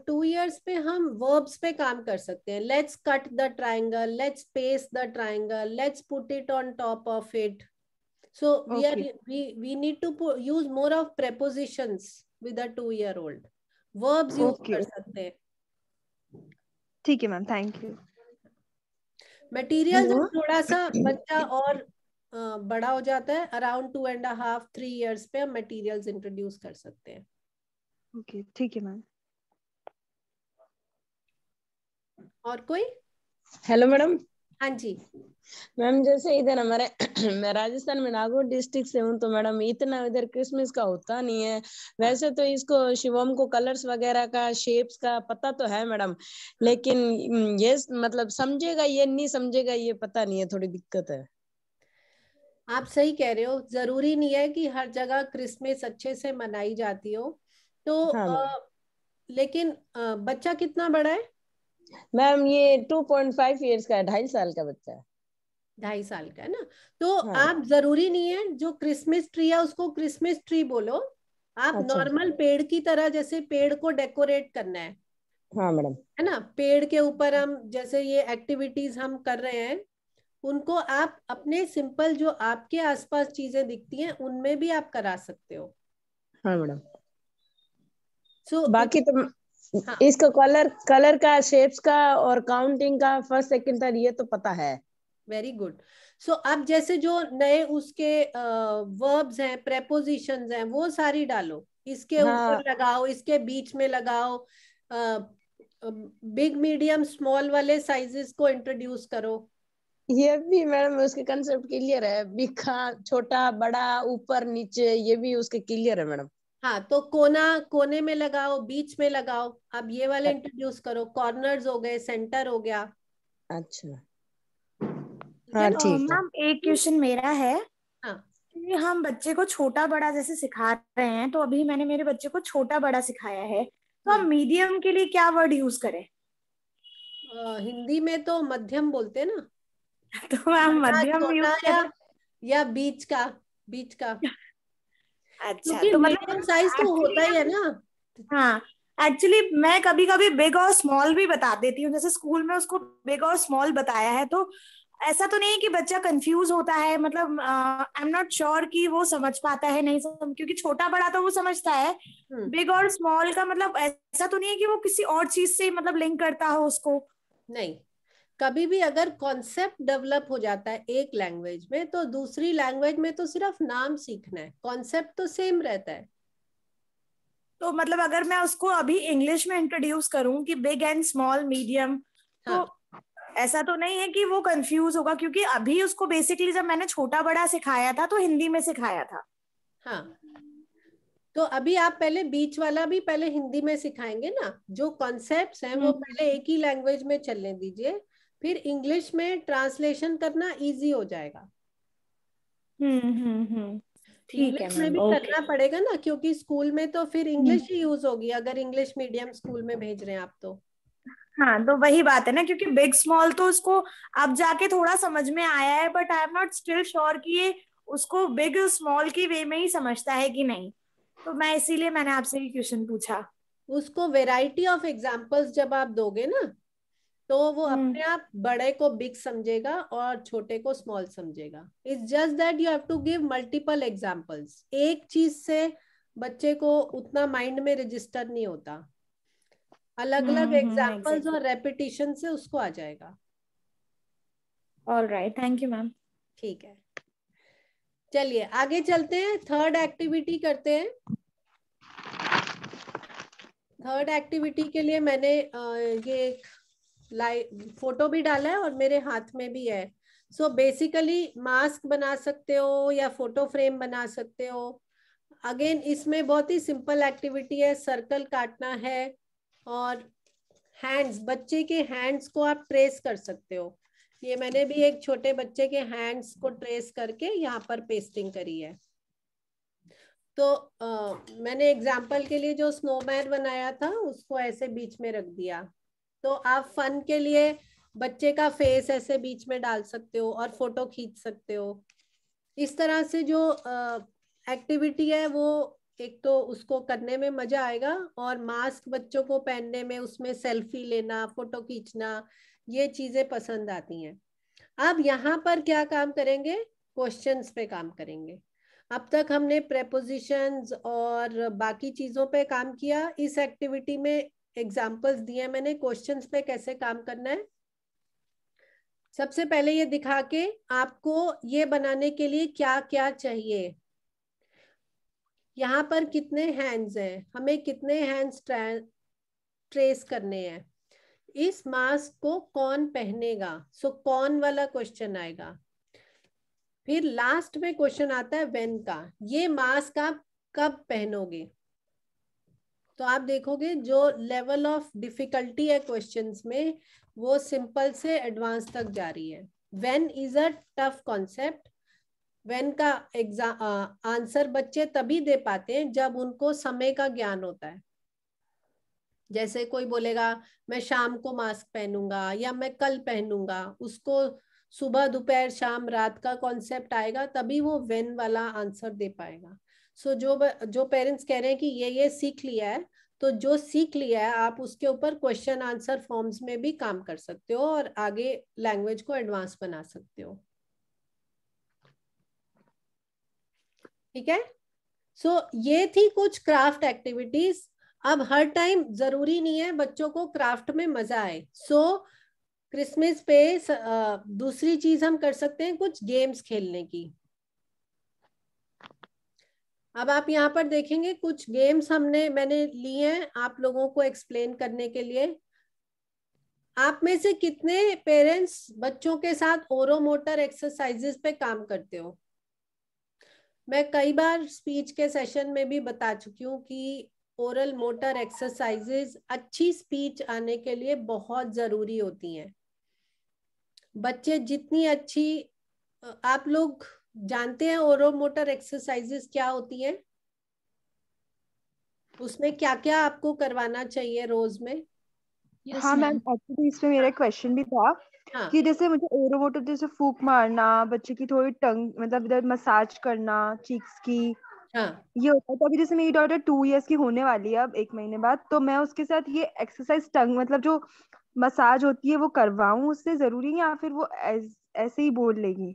टू इयर्स पे हम वर्ब्स पे काम कर सकते हैं let's cut the triangle let's paste the triangle let's put it on top of it so we are we we we need to put, use more of prepositions with a two year old verbs okay. use ठीक है ma'am thank you material थोड़ा सा बच्चा और बड़ा हो जाता है around two and half three years पे हम मटेरियल्स इंट्रोड्यूस कर सकते हैं ओके ठीक है मैम और कोई हेलो मैडम हाँ जी मैम जैसे इधर हमारे मैं राजस्थान में नागौर डिस्ट्रिक्ट से हूँ तो मैडम इतना इधर क्रिसमस का होता नहीं है वैसे तो इसको शिवम को कलर्स वगैरह का शेप्स का पता तो है मैडम लेकिन हम्म, ये मतलब समझेगा ये नहीं समझेगा ये पता नहीं है थोड़ी दिक्कत है आप सही कह रहे हो जरूरी नहीं है कि हर जगह क्रिसमस अच्छे से मनाई जाती हो तो हाँ आ, लेकिन आ, बच्चा कितना बड़ा है मैम ये टू पॉइंट फाइव ईयर्स का ढाई साल का बच्चा है ढाई साल का है ना तो हाँ. आप जरूरी नहीं है जो क्रिसमस ट्री है उसको क्रिसमस ट्री बोलो आप अच्छा। नॉर्मल पेड़ की तरह जैसे पेड़ को डेकोरेट करना है हाँ मैडम है ना पेड़ के ऊपर हम जैसे ये एक्टिविटीज हम कर रहे हैं उनको आप अपने सिंपल जो आपके आसपास चीजें दिखती हैं उनमें भी आप करा सकते हो हाँ मैडम सो so, बाकी तो हाँ। इसका कलर कलर का शेप्स का और काउंटिंग का फर्स्ट सेकंड थर्ड ये तो पता है वेरी गुड सो अब जैसे जो नए उसके वर्ब्स हैं प्रेपोजिशंस हैं वो सारी डालो इसके हाँ. ऊपर लगाओ इसके बीच में लगाओ बिग मीडियम स्मॉल वाले साइजेस को इंट्रोड्यूस करो ये भी मैडम उसके कंसेप्ट क्लियर है बिखा छोटा बड़ा ऊपर नीचे ये भी उसके क्लियर है मैडम हाँ तो कोना कोने में लगाओ बीच में लगाओ अब ये वाले इंट्रोड्यूस अच्छा। करो कॉर्नर्स हो गए सेंटर हो गया अच्छा हाँ ठीक मैम एक क्वेश्चन मेरा है हाँ हम बच्चे को छोटा बड़ा जैसे सिखा रहे हैं तो अभी मैंने मेरे बच्चे को छोटा बड़ा सिखाया है तो हम मीडियम हाँ। के लिए क्या वर्ड यूज करें हिंदी में तो मध्यम बोलते हैं ना [laughs] तो मैम मध्यम या, या बीच का बीच का अच्छा तो मतलब साइज तो होता ही है ना हाँ एक्चुअली मैं कभी कभी बिग और स्मॉल भी बता देती हूँ जैसे स्कूल में उसको बिग और स्मॉल बताया है तो ऐसा तो नहीं कि बच्चा कंफ्यूज होता है मतलब आई एम नॉट श्योर कि वो समझ पाता है नहीं समझ क्योंकि छोटा बड़ा तो वो समझता है बिग हम्म। और स्मॉल का मतलब ऐसा तो नहीं है कि वो किसी और चीज से मतलब लिंक करता हो उसको नहीं कभी भी अगर कॉन्सेप्ट डेवलप हो जाता है एक लैंग्वेज में तो दूसरी लैंग्वेज में तो सिर्फ नाम सीखना है कॉन्सेप्ट तो सेम रहता है तो मतलब अगर मैं उसको अभी इंग्लिश में इंट्रोड्यूस करूं कि बिग एंड स्मॉल मीडियम तो हाँ। ऐसा तो नहीं है कि वो कंफ्यूज होगा क्योंकि अभी उसको बेसिकली जब मैंने छोटा बड़ा सिखाया था तो हिंदी में सिखाया था हाँ तो अभी आप पहले बीच वाला भी पहले हिंदी में सिखाएंगे ना जो कॉन्सेप्ट्स हैं वो हम्म। पहले एक ही लैंग्वेज में चलने दीजिए फिर इंग्लिश में ट्रांसलेशन करना इजी हो जाएगा हम्म, हम्म, हम्म। ठीक है में भी okay. करना पड़ेगा ना क्योंकि स्कूल में तो फिर इंग्लिश ही यूज होगी अगर इंग्लिश मीडियम स्कूल में भेज रहे हैं आप तो हाँ तो वही बात है ना क्योंकि बिग स्मॉल तो उसको अब जाके थोड़ा समझ में आया है but I am not still sure कि ये उसको बिग स्मॉल की वे में ही समझता है कि नहीं तो मैं इसीलिए मैंने आपसे ये क्वेश्चन पूछा उसको वेराइटी ऑफ एग्जाम्पल्स जब आप दोगे ना तो वो हम्म। अपने आप बड़े को बिग समझेगा और छोटे को स्मॉल समझेगा it's just that you have to give multiple examples एक चीज से बच्चे को उतना माइंड में रजिस्टर नहीं होता अलग अलग एग्जाम्पल्स और रेपिटेशन से उसको आ जाएगा all right thank you ma'am ठीक है चलिए आगे चलते हैं थर्ड एक्टिविटी करते हैं थर्ड एक्टिविटी के लिए मैंने ये लाइ फोटो भी डाला है और मेरे हाथ में भी है सो बेसिकली मास्क बना सकते हो या फोटो फ्रेम बना सकते हो अगेन इसमें बहुत ही सिंपल एक्टिविटी है सर्कल काटना है और हैंड्स बच्चे के हैंड्स को आप ट्रेस कर सकते हो ये मैंने भी एक छोटे बच्चे के हैंड्स को ट्रेस करके यहाँ पर पेस्टिंग करी है तो आ, मैंने एग्जाम्पल के लिए जो स्नोमैन बनाया था उसको ऐसे बीच में रख दिया तो आप फन के लिए बच्चे का फेस ऐसे बीच में डाल सकते हो और फोटो खींच सकते हो इस तरह से जो एक्टिविटी है वो एक तो उसको करने में मजा आएगा और मास्क बच्चों को पहनने में उसमें सेल्फी लेना फोटो खींचना ये चीजें पसंद आती हैं अब यहाँ पर क्या काम करेंगे क्वेश्चंस पे काम करेंगे अब तक हमने प्रेपोजिशंस और बाकी चीजों पे काम किया इस एक्टिविटी में एग्जाम्पल्स दिए मैंने क्वेश्चन पे कैसे काम करना है सबसे पहले ये दिखा के आपको ये बनाने के लिए क्या क्या चाहिए यहाँ पर कितने हैंड्स हैं हमें कितने हैंड्स ट्रेस करने हैं इस मास्क को कौन पहनेगा सो so, कौन वाला क्वेश्चन आएगा फिर लास्ट में क्वेश्चन आता है वेन का ये मास्क आप कब पहनोगे तो आप देखोगे जो लेवल ऑफ डिफिकल्टी है क्वेश्चंस में वो सिंपल से एडवांस तक जा रही है when is a tough concept when का एग्जाम आंसर बच्चे तभी दे पाते हैं जब उनको समय का ज्ञान होता है जैसे कोई बोलेगा मैं शाम को मास्क पहनूंगा या मैं कल पहनूंगा उसको सुबह दोपहर शाम रात का कॉन्सेप्ट आएगा तभी वो वेन वाला आंसर दे पाएगा सो so, जो जो पेरेंट्स कह रहे हैं कि ये ये सीख लिया है तो जो सीख लिया है आप उसके ऊपर क्वेश्चन आंसर फॉर्म्स में भी काम कर सकते हो और आगे लैंग्वेज को एडवांस बना सकते हो ठीक है सो so, ये थी कुछ क्राफ्ट एक्टिविटीज अब हर टाइम जरूरी नहीं है बच्चों को क्राफ्ट में मजा आए सो so, क्रिसमस पे दूसरी चीज हम कर सकते हैं कुछ गेम्स खेलने की अब आप यहाँ पर देखेंगे कुछ गेम्स हमने मैंने लिए हैं आप लोगों को एक्सप्लेन करने के लिए आप में से कितने पेरेंट्स बच्चों के साथ ओरो मोटर एक्सरसाइजेस पे काम करते हो मैं कई बार स्पीच के सेशन में भी बता चुकी हूँ कि ओरल मोटर एक्सरसाइजेस अच्छी स्पीच आने के लिए बहुत ज़रूरी होती हैं बच्चे जितनी अच्छी आप लोग जानते हैं मोटर एक्सरसाइजेस क्या होती हैं उसमें क्या क्या आपको करवाना चाहिए रोज में yes, हाँ मैम एक्चुअली इसमें मेरा क्वेश्चन भी था हाँ. कि जैसे मुझे ओरोमोटर जैसे फूक मारना बच्चे की थोड़ी टंग मतलब इधर मसाज करना चीक्स की हाँ. ये होता है अभी जैसे मेरी डॉटर टू इयर्स की होने वाली है अब एक महीने बाद तो मैं उसके साथ ये एक्सरसाइज टंग मतलब जो मसाज होती है वो करवाऊं उससे जरूरी या फिर वो ऐसे ही बोल लेगी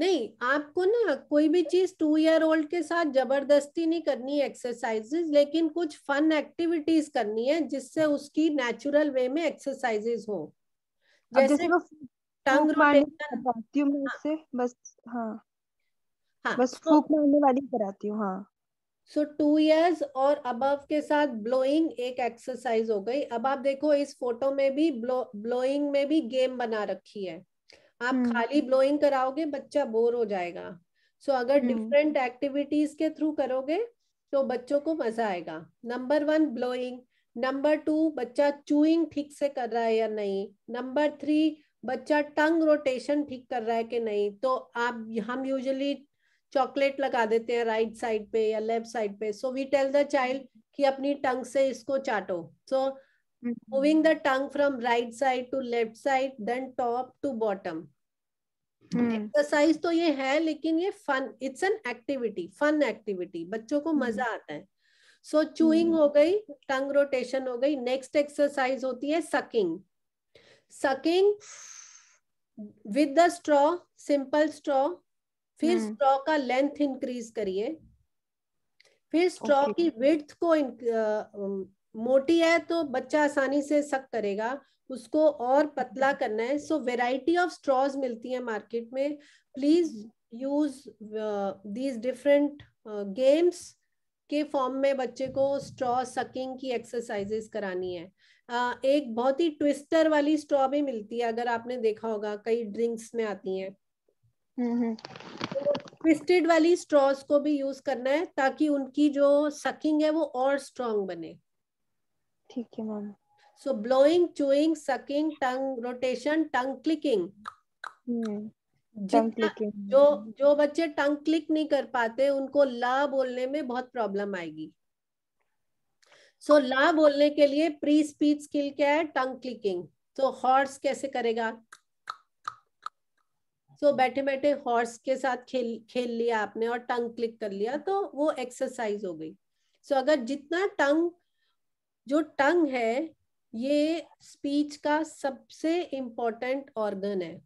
नहीं आपको ना कोई भी चीज टू ईयर ओल्ड के साथ जबरदस्ती नहीं करनी एक्सरसाइजेस लेकिन कुछ फन एक्टिविटीज करनी है जिससे उसकी नेचुरल वे में एक्सरसाइजेस हो जैसे टंग हाँ। बस हाँ, हाँ तो वाली कराती हूँ हाँ सो टू इयर्स और अबव के साथ ब्लोइंग एक एक्सरसाइज हो गई अब आप देखो इस फोटो में भी ब्लो ब्लोइंग में भी गेम बना रखी है आप हम्म। खाली ब्लोइंग कराओगे बच्चा बोर हो जाएगा सो so, अगर डिफरेंट हम्म। एक्टिविटीज के थ्रू करोगे तो बच्चों को मजा आएगा number one blowing number two बच्चा चूइंग ठीक से कर रहा है या नहीं नंबर थ्री बच्चा टंग रोटेशन ठीक कर रहा है कि नहीं तो आप हम यूजली चॉकलेट लगा देते हैं राइट साइड पे या लेफ्ट साइड पे so we tell the child कि अपनी टंग से इसको चाटो so so, Mm-hmm. Moving the tongue from right side to left side, then top to bottom. Exercise hmm. तो ये है लेकिन ये fun it's an activity fun activity बच्चों को hmm. मजा आता है सो so, चूइंग hmm. हो गई टंग रोटेशन हो गई नेक्स्ट एक्सरसाइज होती है sucking sucking with the straw simple straw फिर स्ट्रॉ का लेंथ इंक्रीज करिए फिर स्ट्रॉ okay. की विड्थ को uh, um, मोटी है तो बच्चा आसानी से सक करेगा उसको और पतला हम्म। करना है सो वेराइटी ऑफ स्ट्रॉज मिलती है मार्केट में please use these different games के फॉर्म में बच्चे को स्ट्रॉ सकिंग की एक्सरसाइजेस करानी है uh, एक बहुत ही ट्विस्टर वाली स्ट्रॉ भी मिलती है अगर आपने देखा होगा कई ड्रिंक्स में आती है ट्विस्टेड हम्म, हम्म। तो वाली स्ट्रॉज को भी यूज करना है ताकि उनकी जो सकिंग है वो और स्ट्रॉन्ग बने ठीक है ma'am so blowing chewing sucking tongue rotation tongue clicking जो जो बच्चे टंग क्लिक नहीं कर पाते उनको ला बोलने में बहुत प्रॉब्लम आएगी सो so, ला बोलने के लिए प्री स्पीच स्किल क्या है टंग क्लिकिंग तो हॉर्स कैसे करेगा सो so, बैठे बैठे हॉर्स के साथ खेल खेल लिया आपने और टंग क्लिक कर लिया तो वो एक्सरसाइज हो गई सो so, अगर जितना टंग जो टंग है ये स्पीच का सबसे इम्पोर्टेंट ऑर्गन है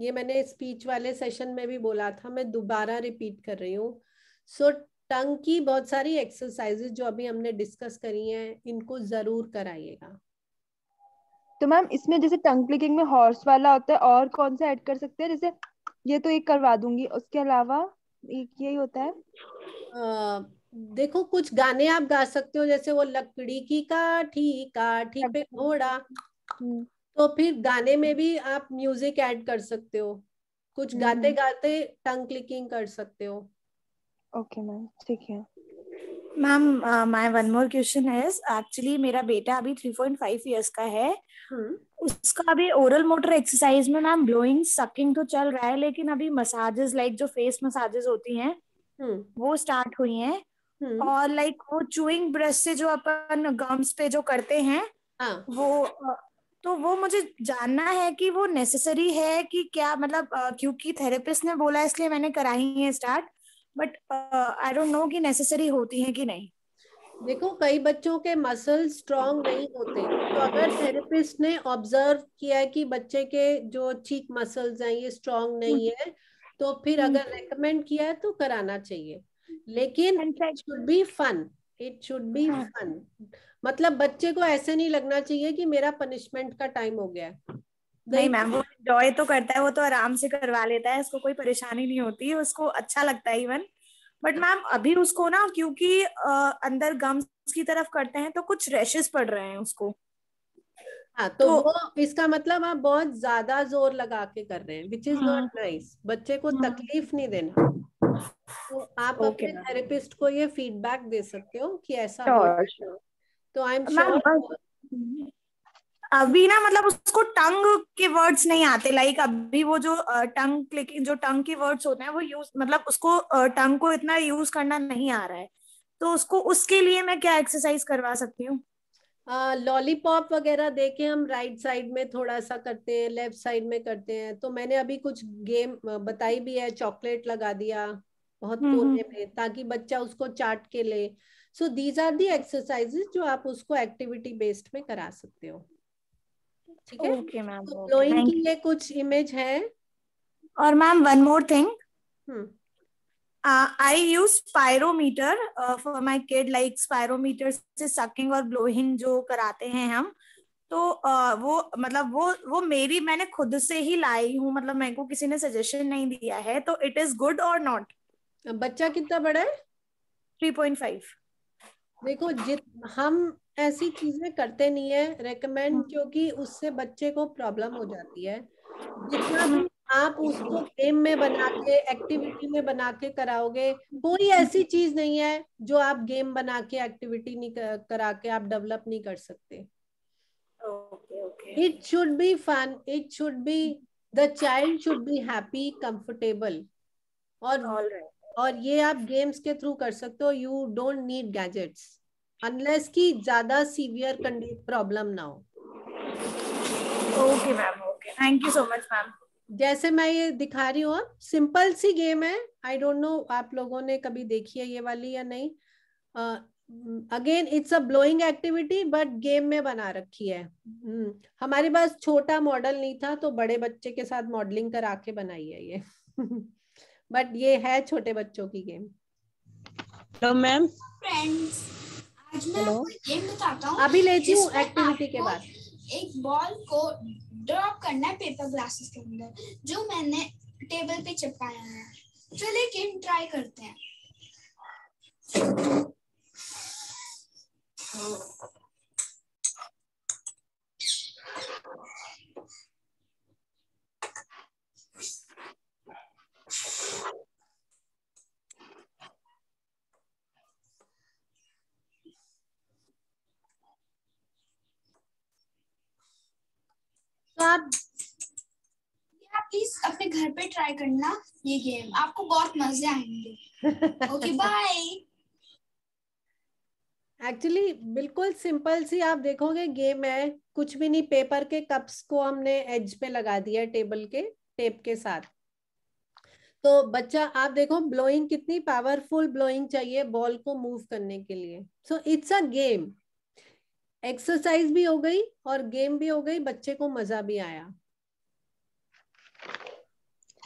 ये मैंने स्पीच वाले सेशन में भी बोला था मैं दोबारा रिपीट कर रही हूँ सो so, टंग की बहुत सारी एक्सरसाइजेज जो अभी हमने डिस्कस करी हैं इनको जरूर कराइएगा तो मैम इसमें जैसे टंग क्लिकिंग में हॉर्स वाला होता है और कौन सा ऐड कर सकते हैं जैसे ये तो एक करवा दूंगी उसके अलावा एक यही होता है आ, देखो कुछ गाने आप गा सकते हो जैसे वो लकड़ी की काठी काठी पे अच्छा। घोड़ा हम्म। तो फिर गाने में भी आप म्यूजिक ऐड कर सकते हो कुछ हम्म। गाते गाते टंग क्लिकिंग कर सकते हो ओके मैम ठीक है ma'am my one more question है एक्चुअली मेरा बेटा अभी 3.5 इयर्स का है हम्म। उसका अभी ओरल मोटर एक्सरसाइज में मैम ब्लोइंग सकिंग तो चल रहा है लेकिन अभी मसाजेस लाइक जो फेस मसाजेस होती हैं वो स्टार्ट हुई हैं हम्म। और लाइक वो चूइंग ब्रश से जो अपन गम्स पे जो करते हैं हाँ. वो तो वो मुझे जानना है कि वो नेसेसरी है कि क्या मतलब क्योंकि थेरेपिस्ट ने बोला इसलिए मैंने कराई है start but I don't know कि नेसेसरी होती है कि नहीं देखो कई बच्चों के मसल स्ट्रांग नहीं होते तो अगर थेरेपिस्ट ने ऑब्जर्व किया कि बच्चे के जो चीक मसल्स हैं ये स्ट्रांग नहीं हम्म। है तो फिर हम्म। अगर रेकमेंड किया है तो कराना चाहिए लेकिन it should be fun it should be fun मतलब बच्चे को ऐसे नहीं लगना चाहिए कि मेरा पनिशमेंट का टाइम हो गया नहीं मैम वो एंजॉय तो करता है वो तो आराम से करवा लेता है उसको कोई परेशानी नहीं होती उसको अच्छा लगता है इवन बट मैम अभी उसको ना क्योंकि अंदर गम्स की तरफ करते हैं तो कुछ रैशेस पड़ रहे हैं उसको हाँ तो, तो इसका मतलब आप बहुत ज्यादा जोर लगा के कर रहे हैं विच इज नॉट नाइस बच्चे को हाँ, तकलीफ नहीं देना तो आप okay, अपने थेरेपिस्ट को ये फीडबैक दे सकते हो कि ऐसा sure, sure. तो आई एम अभी ना मतलब उसको टंग के वर्ड्स नहीं आते लाइक अभी वो जो टंग क्लिकिंग जो टंग के वर्ड्स होते हैं वो यूज मतलब उसको टंग को इतना यूज करना नहीं आ रहा है तो उसको उसके लिए मैं क्या एक्सरसाइज करवा सकती हूँ लॉलीपॉप वगैरह दे के हम राइट साइड में थोड़ा सा करते हैं लेफ्ट साइड में करते हैं तो मैंने अभी कुछ गेम बताई भी है चॉकलेट लगा दिया बहुत हम्म, कोने हम्म। में ताकि बच्चा उसको चाट के ले so these are the exercises जो आप उसको एक्टिविटी बेस्ड में करा सकते हो ठीक है okay, मैम, तो ब्लोइंग के लिए कुछ इमेज है और ma'am one more thing Uh, I use spirometer uh, for my kid, like spirometer se sucking or blowing jo karate hain hum तो uh, वो मतलब वो वो मेरी मैंने खुद से ही लाई हूँ मतलब मेरे को किसी ने सजेशन नहीं दिया है तो इट इज गुड और नॉट बच्चा कितना बड़ा है थ्री पॉइंट फाइव देखो जित हम ऐसी चीजें करते नहीं है रेकमेंड हम्म। क्योंकि उससे बच्चे को प्रॉब्लम हो जाती है जितना हम्म। भी आप उसको गेम में बना के एक्टिविटी में बना के कराओगे कोई हम्म। ऐसी चीज नहीं है जो आप गेम बना के एक्टिविटी नहीं करा के आप डेवलप नहीं कर सकते it should be fun it should be the child should be happy comfortable और और ये आप गेम्स के थ्रू कर सकते हो you don't need gadgets unless की ज्यादा सीवियर प्रॉब्लम ना हो okay ma'am okay thank you so much ma'am जैसे मैं ये दिखा रही हूँ सिंपल सी गेम है आई डोंट नो आप लोगों ने कभी देखी है ये वाली या नहीं again it's a blowing activity but game में बना रखी है hmm. हमारे पास छोटा मॉडल नहीं था तो बड़े बच्चे के साथ मॉडलिंग करा के बनाई है ये बट [laughs] ये है छोटे बच्चों की गेम हेलो मैम फ्रेंड्स आज मैं आपको गेम बताता हूँ अभी लेती हूँ एक्टिविटी के बाद एक बॉल को ड्रॉप करना है पेपर ग्लासेस के अंदर जो मैंने टेबल पे चिपकाया है चलिए गेम ट्राई करते हैं हाँ। तो आप प्लीज अपने घर पे ट्राई करना ये गेम आपको बहुत मजे आएंगे ओके बाय एक्चुअली बिल्कुल सिंपल सी आप देखोगे गेम है कुछ भी नहीं पेपर के कप्स को हमने एज पे लगा दिया टेबल के टेप के साथ तो बच्चा आप देखो ब्लोइंग कितनी पावरफुल ब्लोइंग चाहिए बॉल को मूव करने के लिए so it's a game exercise भी हो गई और गेम भी हो गई बच्चे को मजा भी आया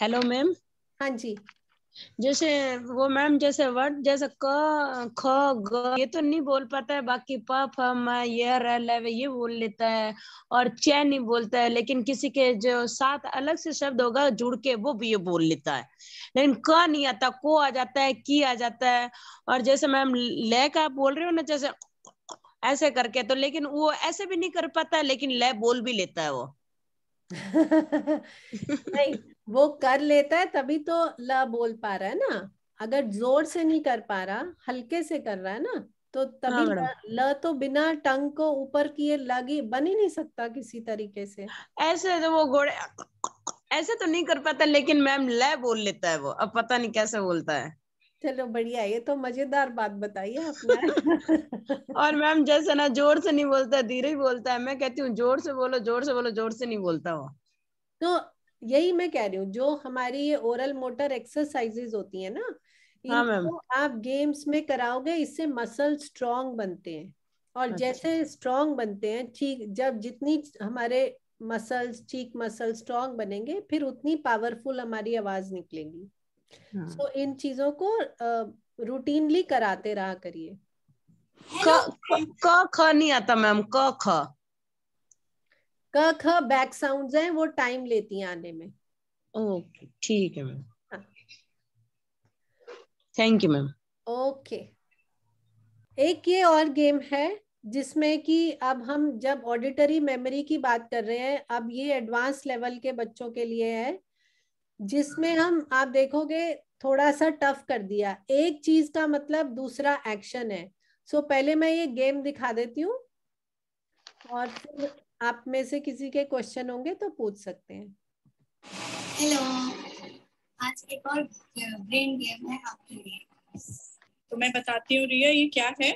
हेलो मैम हाँ जी जैसे वो मैम जैसे वर्ड जैसे क ख ग ये तो नहीं बोल पाता है बाकी प फ म ये र ल ये बोल लेता है और च नहीं बोलता है लेकिन किसी के जो सात अलग से शब्द होगा जुड़ के वो भी ये बोल लेता है लेकिन क नहीं आता को आ जाता है की आ जाता है और जैसे मैम ले का आप बोल रहे हो ना जैसे ऐसे करके तो लेकिन वो ऐसे भी नहीं कर पाता लेकिन ले बोल भी लेता है वो [laughs] नहीं वो कर लेता है तभी तो ल बोल पा रहा है ना अगर जोर से नहीं कर पा रहा हल्के से कर रहा है ना तो तभी हाँ, ल तो बिना टंग को ऊपर किए लगी बन ही नहीं सकता किसी तरीके से ऐसे तो वो घोड़े ऐसे तो नहीं कर पाता लेकिन मैम ल बोल लेता है वो अब पता नहीं कैसे बोलता है चलो बढ़िया ये तो मजेदार बात बताइए आपने [laughs] और मैम जैसे ना जोर से नहीं बोलता धीरे ही बोलता है मैं कहती हूँ जोर से बोलो जोर से बोलो जोर से नहीं बोलता वो तो यही मैं कह रही हूँ जो हमारी ये ओरल मोटर एक्सरसाइजेज होती है ना हाँ मैम आप गेम्स में कराओगे इससे मसल स्ट्रोंग बनते हैं और अच्छा। जैसे स्ट्रोंग अच्छा। बनते हैं ठीक जब जितनी हमारे मसल्स चीक मसल स्ट्रॉन्ग बनेंगे फिर उतनी पावरफुल हमारी आवाज निकलेगी सो हाँ। so, इन चीजों को रूटीनली कराते रहा करिए क ख नहीं आता मैम क ख क ख बैक साउंड्स हैं वो टाइम लेती हैं आने में ओके ठीक है मैम थैंक हाँ। यू मैम ओके एक ये और गेम है जिसमें कि अब हम जब ऑडिटरी मेमोरी की बात कर रहे हैं अब ये एडवांस लेवल के बच्चों के लिए है जिसमें हम आप देखोगे थोड़ा सा टफ कर दिया एक चीज का मतलब दूसरा एक्शन है सो so, पहले मैं ये गेम दिखा देती हूँ और फिर आप में से किसी के क्वेश्चन होंगे तो पूछ सकते हैं हेलो आज एक और ब्रेन गेम है आपके लिए तो मैं बताती हूँ रिया ये क्या है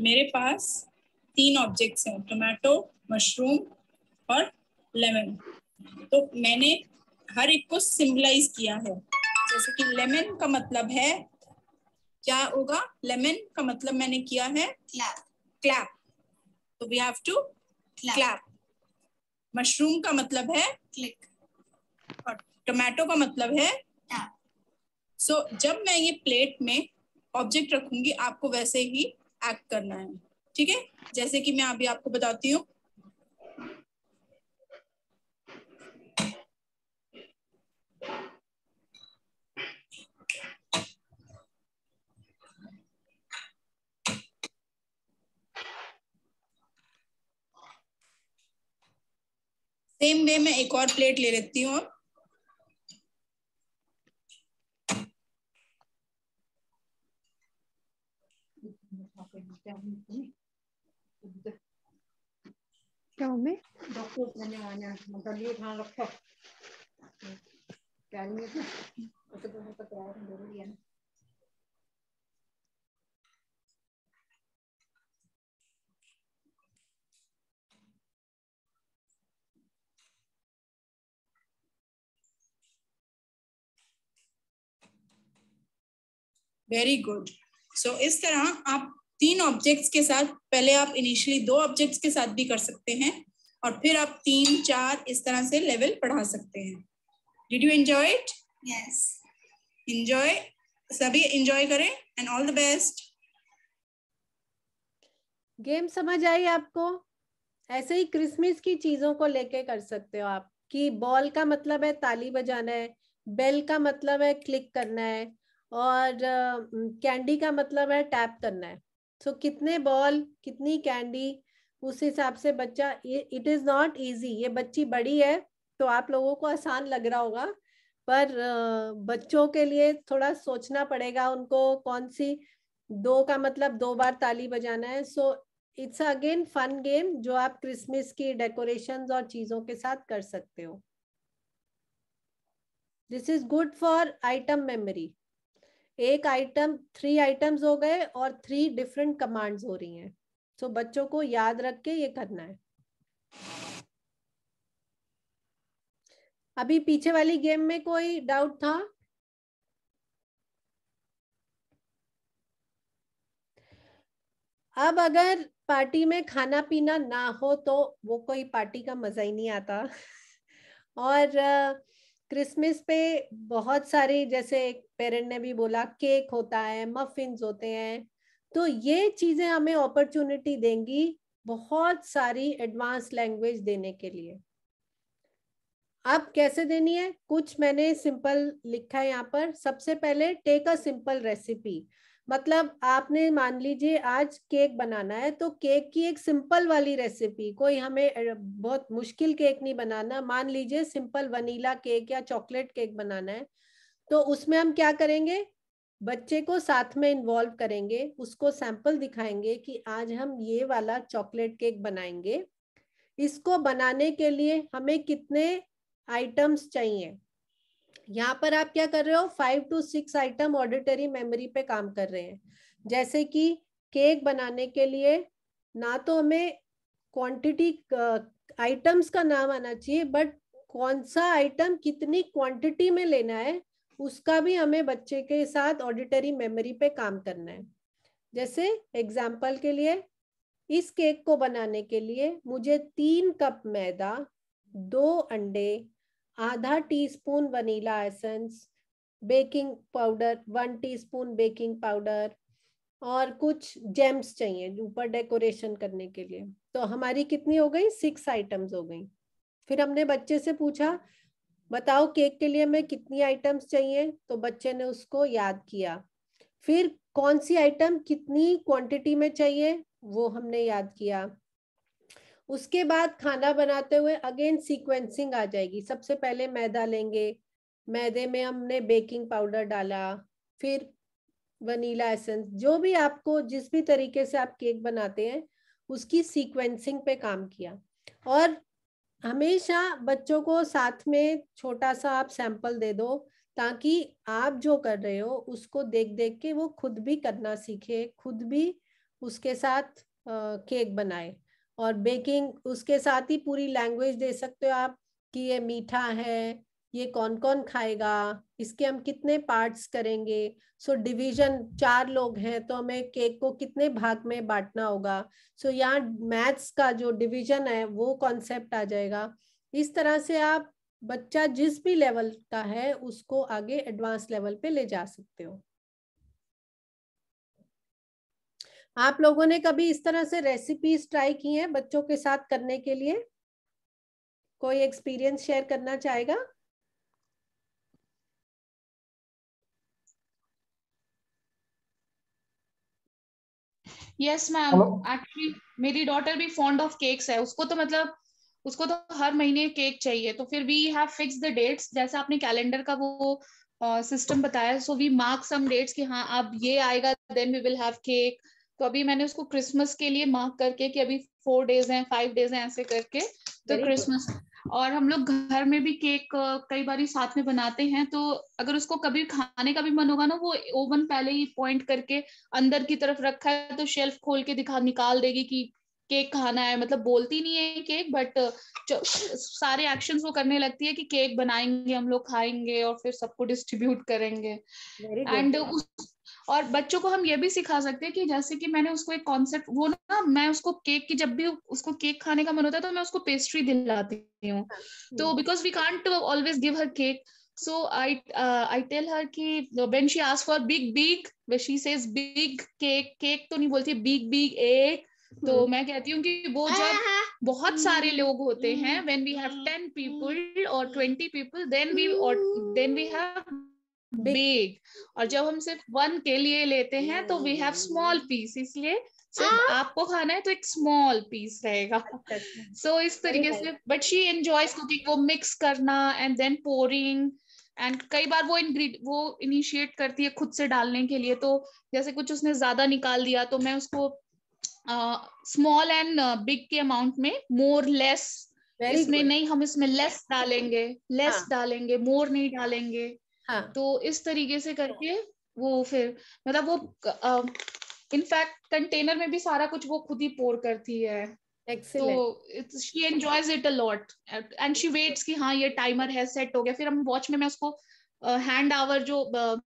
मेरे पास तीन ऑब्जेक्ट्स हैं टोमेटो मशरूम और लेमन तो मैंने हर एक को सिंबलाइज किया है जैसे कि लेमन का मतलब है क्या होगा लेमन का मतलब मैंने किया है क्लैप क्लैप तो we have to clap mushroom का मतलब है क्लिक और टोमेटो का मतलब है सो so, जब मैं ये प्लेट में ऑब्जेक्ट रखूंगी आपको वैसे ही एक्ट करना है ठीक है जैसे कि मैं अभी आपको बताती हूँ सेम वे मैं एक और प्लेट ले लेती हूँ क्या उम्मीद डॉक्टर मैंने आना मतलब लिए हाँ रखो क्या नहीं है अच्छा, तो तो बहुत तैयार हो गई है ना वेरी गुड सो इस तरह आप तीन ऑब्जेक्ट्स के साथ पहले आप इनिशियली दो ऑब्जेक्ट्स के साथ भी कर सकते हैं और फिर आप तीन चार इस तरह से लेवल पढ़ा सकते हैं did you enjoy it yes enjoy सभी एंजॉय करें and all the best game समझ आई आपको ऐसे ही क्रिसमस की चीजों को लेके कर सकते हो आप कि बॉल का मतलब है ताली बजाना है बेल का मतलब है क्लिक करना है और कैंडी uh, का मतलब है टैप करना है सो so, कितने बॉल कितनी कैंडी उस हिसाब से बच्चा इट इज नॉट इजी ये बच्ची बड़ी है तो आप लोगों को आसान लग रहा होगा पर uh, बच्चों के लिए थोड़ा सोचना पड़ेगा उनको कौन सी दो का मतलब दो बार ताली बजाना है so it's again fun game जो आप क्रिसमस की डेकोरेशन और चीजों के साथ कर सकते हो this is good for item memory एक आइटम थ्री आइटम्स हो गए और थ्री डिफरेंट कमांड्स हो रही हैं सो so, बच्चों को याद रख के ये करना है अभी पीछे वाली गेम में कोई डाउट था अब अगर पार्टी में खाना पीना ना हो तो वो कोई पार्टी का मजा ही नहीं आता [laughs] और क्रिसमस पे बहुत सारे जैसे पेरेंट ने भी बोला केक होता है मफिन्स होते हैं तो ये चीजें हमें अपॉर्चुनिटी देंगी बहुत सारी एडवांस लैंग्वेज देने के लिए अब कैसे देनी है कुछ मैंने सिंपल लिखा है यहाँ पर सबसे पहले टेक अ सिंपल रेसिपी मतलब आपने मान लीजिए आज केक बनाना है तो केक की एक सिंपल वाली रेसिपी कोई हमें बहुत मुश्किल केक नहीं बनाना मान लीजिए सिंपल वनीला केक या चॉकलेट केक बनाना है तो उसमें हम क्या करेंगे बच्चे को साथ में इन्वॉल्व करेंगे उसको सैंपल दिखाएंगे कि आज हम ये वाला चॉकलेट केक बनाएंगे इसको बनाने के लिए हमें कितने आइटम्स चाहिए यहाँ पर आप क्या कर रहे हो five two six item auditory memory पे काम कर रहे हैं जैसे कि केक बनाने के लिए ना तो हमें क्वांटिटी आइटम्स का नाम आना चाहिए बट कौन सा आइटम कितनी क्वांटिटी में लेना है उसका भी हमें बच्चे के साथ ऑडिटरी मेमोरी पे काम करना है जैसे एग्जाम्पल के लिए इस केक को बनाने के लिए मुझे तीन कप मैदा दो अंडे आधा teaspoon vanilla essence baking powder one teaspoon baking powder और कुछ जेम्स चाहिए ऊपर डेकोरेशन करने के लिए तो हमारी कितनी हो गई सिक्स आइटम्स हो गई फिर हमने बच्चे से पूछा बताओ केक के लिए हमें कितनी आइटम्स चाहिए तो बच्चे ने उसको याद किया फिर कौन सी आइटम कितनी क्वांटिटी में चाहिए वो हमने याद किया उसके बाद खाना बनाते हुए अगेन सीक्वेंसिंग आ जाएगी सबसे पहले मैदा लेंगे मैदे में हमने बेकिंग पाउडर डाला फिर वनीला एसेंस जो भी आपको जिस भी तरीके से आप केक बनाते हैं उसकी सीक्वेंसिंग पे काम किया और हमेशा बच्चों को साथ में छोटा सा आप सैंपल दे दो ताकि आप जो कर रहे हो उसको देख देख के वो खुद भी करना सीखे खुद भी उसके साथ केक बनाए और बेकिंग उसके साथ ही पूरी लैंग्वेज दे सकते हो आप कि ये मीठा है ये कौन कौन खाएगा इसके हम कितने पार्ट्स करेंगे सो so, डिवीजन चार लोग हैं तो हमें केक को कितने भाग में बांटना होगा सो so, यहाँ मैथ्स का जो डिवीजन है वो कॉन्सेप्ट आ जाएगा इस तरह से आप बच्चा जिस भी लेवल का है उसको आगे एडवांस लेवल पे ले जा सकते हो आप लोगों ने कभी इस तरह से रेसिपीज ट्राई की हैं बच्चों के साथ करने के लिए कोई एक्सपीरियंस शेयर करना चाहेगा यस मैम एक्चुअली मेरी डॉटर भी फॉन्ड ऑफ केक्स है उसको तो मतलब उसको तो हर महीने केक चाहिए तो फिर we have fix the dates जैसे आपने कैलेंडर का वो सिस्टम uh, बताया so we mark some dates कि हाँ अब ये आएगा then we will have cake तो अभी मैंने उसको क्रिसमस के लिए मार्क करके कि अभी फोर डेज हैं फाइव डेज हैं ऐसे करके तो क्रिसमस और हम लोग घर में भी केक कई बार साथ में बनाते हैं तो अगर उसको कभी खाने का भी मन होगा ना वो ओवन पहले ही पॉइंट करके अंदर की तरफ रखा है तो शेल्फ खोल के दिखा निकाल देगी कि केक खाना है मतलब बोलती नहीं है केक बट सारे एक्शंस वो करने लगती है कि केक बनाएंगे हम लोग खाएंगे और फिर सबको डिस्ट्रीब्यूट करेंगे एंड उस और बच्चों को हम ये भी सिखा सकते हैं कि जैसे कि मैंने उसको एक कॉन्सेप्ट वो ना मैं उसको केक की जब भी उसको केक खाने का मन होता है तो मैं उसको पेस्ट्री दिलाती हूँ हाँ, तो because we can't always give her cake so I I tell her her when she uh, she for big big she where big cake cake तो नहीं बोलती बिग बिग एक तो हम्म। मैं कहती हूँ कि वो जब हाँ, हाँ, बहुत सारे हम्म, लोग होते हम्म, हैं when we have ten people और twenty people then we or then we big और जब हम सिर्फ वन के लिए लेते हैं तो वी हैव स्मॉल पीस इसलिए सिर्फ ah. आपको खाना है तो एक स्मॉल पीस रहेगा सो इस तरीके से बट शी एंजॉयज कुकिंग वो मिक्स करना एंड देन पोरिंग एंड कई बार वो इनग्रीड वो इनिशिएट करती है खुद से डालने के लिए तो जैसे कुछ उसने ज्यादा निकाल दिया तो मैं उसको स्मॉल एंड बिग के अमाउंट में मोर लेस इसमें नहीं हम इसमें लेस डालेंगे लेस हाँ। डालेंगे मोर नहीं डालेंगे हाँ तो इस तरीके से अच्छा। करके वो फिर मतलब वो इनफैक्ट कंटेनर में भी सारा कुछ वो खुद ही पोर करती है तो she enjoys it a lot lot and she waits कि हाँ ये टाइमर है सेट हो गया फिर हम वॉच में मैं उसको हैंड uh, आवर जो uh,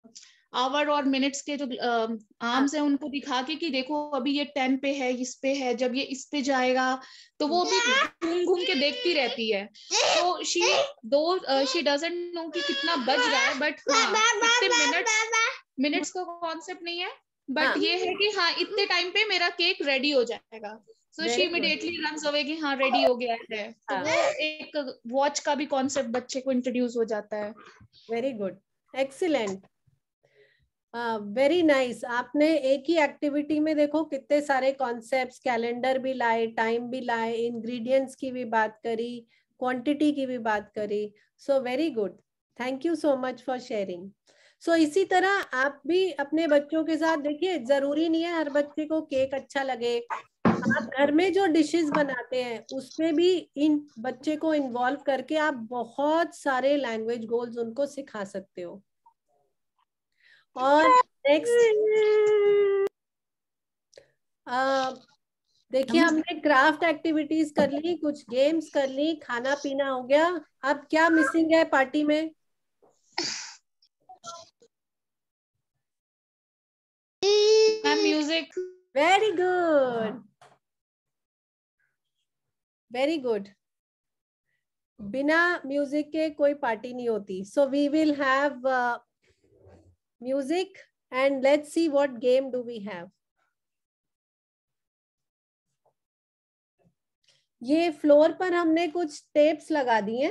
आवर और मिनट्स के जो हाँ। आर्म्स हैं उनको दिखा के कि देखो अभी ये टेन पे है इस पे है जब ये इस पे जाएगा तो वो अभी घूम घूम के देखती रहती है तो शी दो शी डजेंट नो कि कितना बज रहा है बट हाँ, इतने मिनट्स मिनट्स का कॉन्सेप्ट नहीं है बट हाँ। ये है कि हाँ इतने टाइम पे मेरा केक रेडी हो जाएगा so she immediately runs away कि हाँ रेडी हो गया है तो एक वॉच का भी कॉन्सेप्ट बच्चे को इंट्रोड्यूस हो जाता है very good excellent very nice nice. आपने एक ही एक्टिविटी में देखो कितने सारे कॉन्सेप्ट्स कैलेंडर भी लाए टाइम भी लाए इंग्रेडिएंट्स की भी बात करी क्वांटिटी की भी बात करी so very good thank you so much for sharing so इसी तरह आप भी अपने बच्चों के साथ देखिए जरूरी नहीं है हर बच्चे को केक अच्छा लगे आप घर में जो डिशेस बनाते हैं उसमें भी इन बच्चे को इन्वॉल्व करके आप बहुत सारे लैंग्वेज गोल्स उनको सिखा सकते हो और नेक्स्ट देखिए हमने क्राफ्ट एक्टिविटीज कर ली कुछ गेम्स कर ली खाना पीना हो गया अब क्या मिसिंग है पार्टी में music very good very good बिना म्यूजिक के कोई पार्टी नहीं होती so we will have music and let's see what game do we have. ये फ्लोर पर हमने कुछ टेप्स लगा दिए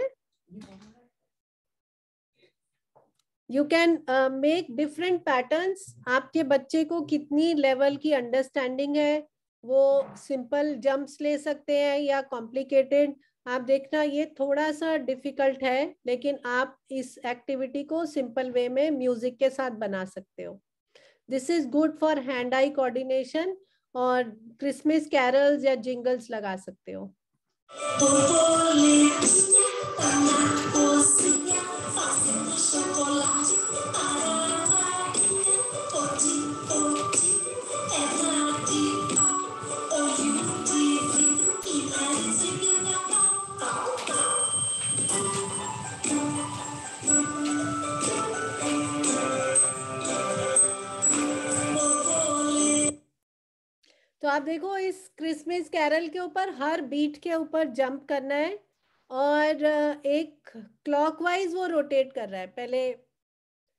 you can make different pattern आपके बच्चे को कितनी लेवल की अंडरस्टैंडिंग है वो सिंपल जंप्स ले सकते हैं या कॉम्प्लिकेटेड uh, आप देखना ये थोड़ा सा डिफिकल्ट है लेकिन आप इस एक्टिविटी को सिंपल वे में म्यूजिक के साथ बना सकते हो this is good for hand eye coordination और क्रिसमस कैरल्स या जिंगल्स लगा सकते हो तो आप देखो इस क्रिसमस कैरल के ऊपर हर बीट के ऊपर जंप करना है और एक क्लॉकवाइज वो रोटेट कर रहा है पहले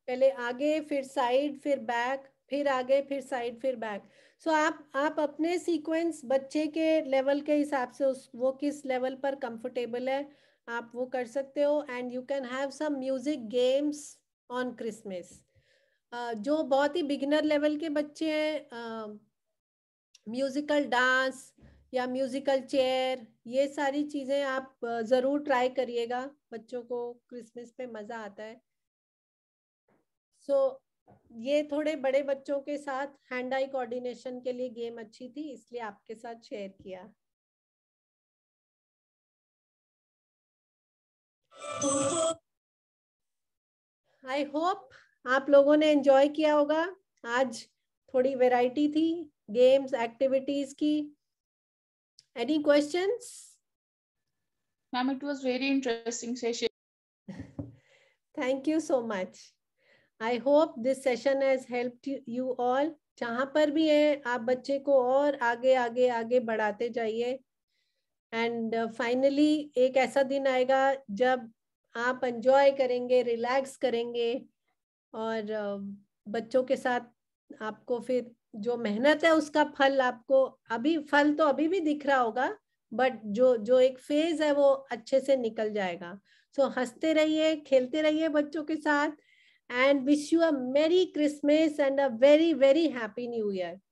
पहले आगे फिर साइड फिर बैक फिर आगे फिर साइड फिर बैक सो so, आप आप अपने सीक्वेंस बच्चे के लेवल के हिसाब से उस वो किस लेवल पर कंफर्टेबल है आप वो कर सकते हो and you can have some music games on Christmas जो बहुत ही बिगिनर लेवल के बच्चे हैं uh, म्यूजिकल डांस या म्यूजिकल चेयर ये सारी चीज़ें आप ज़रूर ट्राई करिएगा बच्चों को क्रिसमस पे मज़ा आता है सो so, ये थोड़े बड़े बच्चों के साथ हैंड आई कोऑर्डिनेशन के लिए गेम अच्छी थी इसलिए आपके साथ शेयर किया आई होप आप लोगों ने एंजॉय किया होगा आज थोड़ी वैरायटी थी गेम्स एक्टिविटीज की any questions ma'am it was very interesting session thank you so much I hope this session has helped you all जहां पर भी है आप बच्चे को और आगे आगे आगे बढ़ाते जाइए एंड फाइनली uh, एक ऐसा दिन आएगा जब आप एंजॉय करेंगे रिलैक्स करेंगे और uh, बच्चों के साथ आपको फिर जो मेहनत है उसका फल आपको अभी फल तो अभी भी दिख रहा होगा बट जो जो एक फेज है वो अच्छे से निकल जाएगा सो so, हंसते रहिए खेलते रहिए बच्चों के साथ and wish you a merry Christmas and a very very happy new year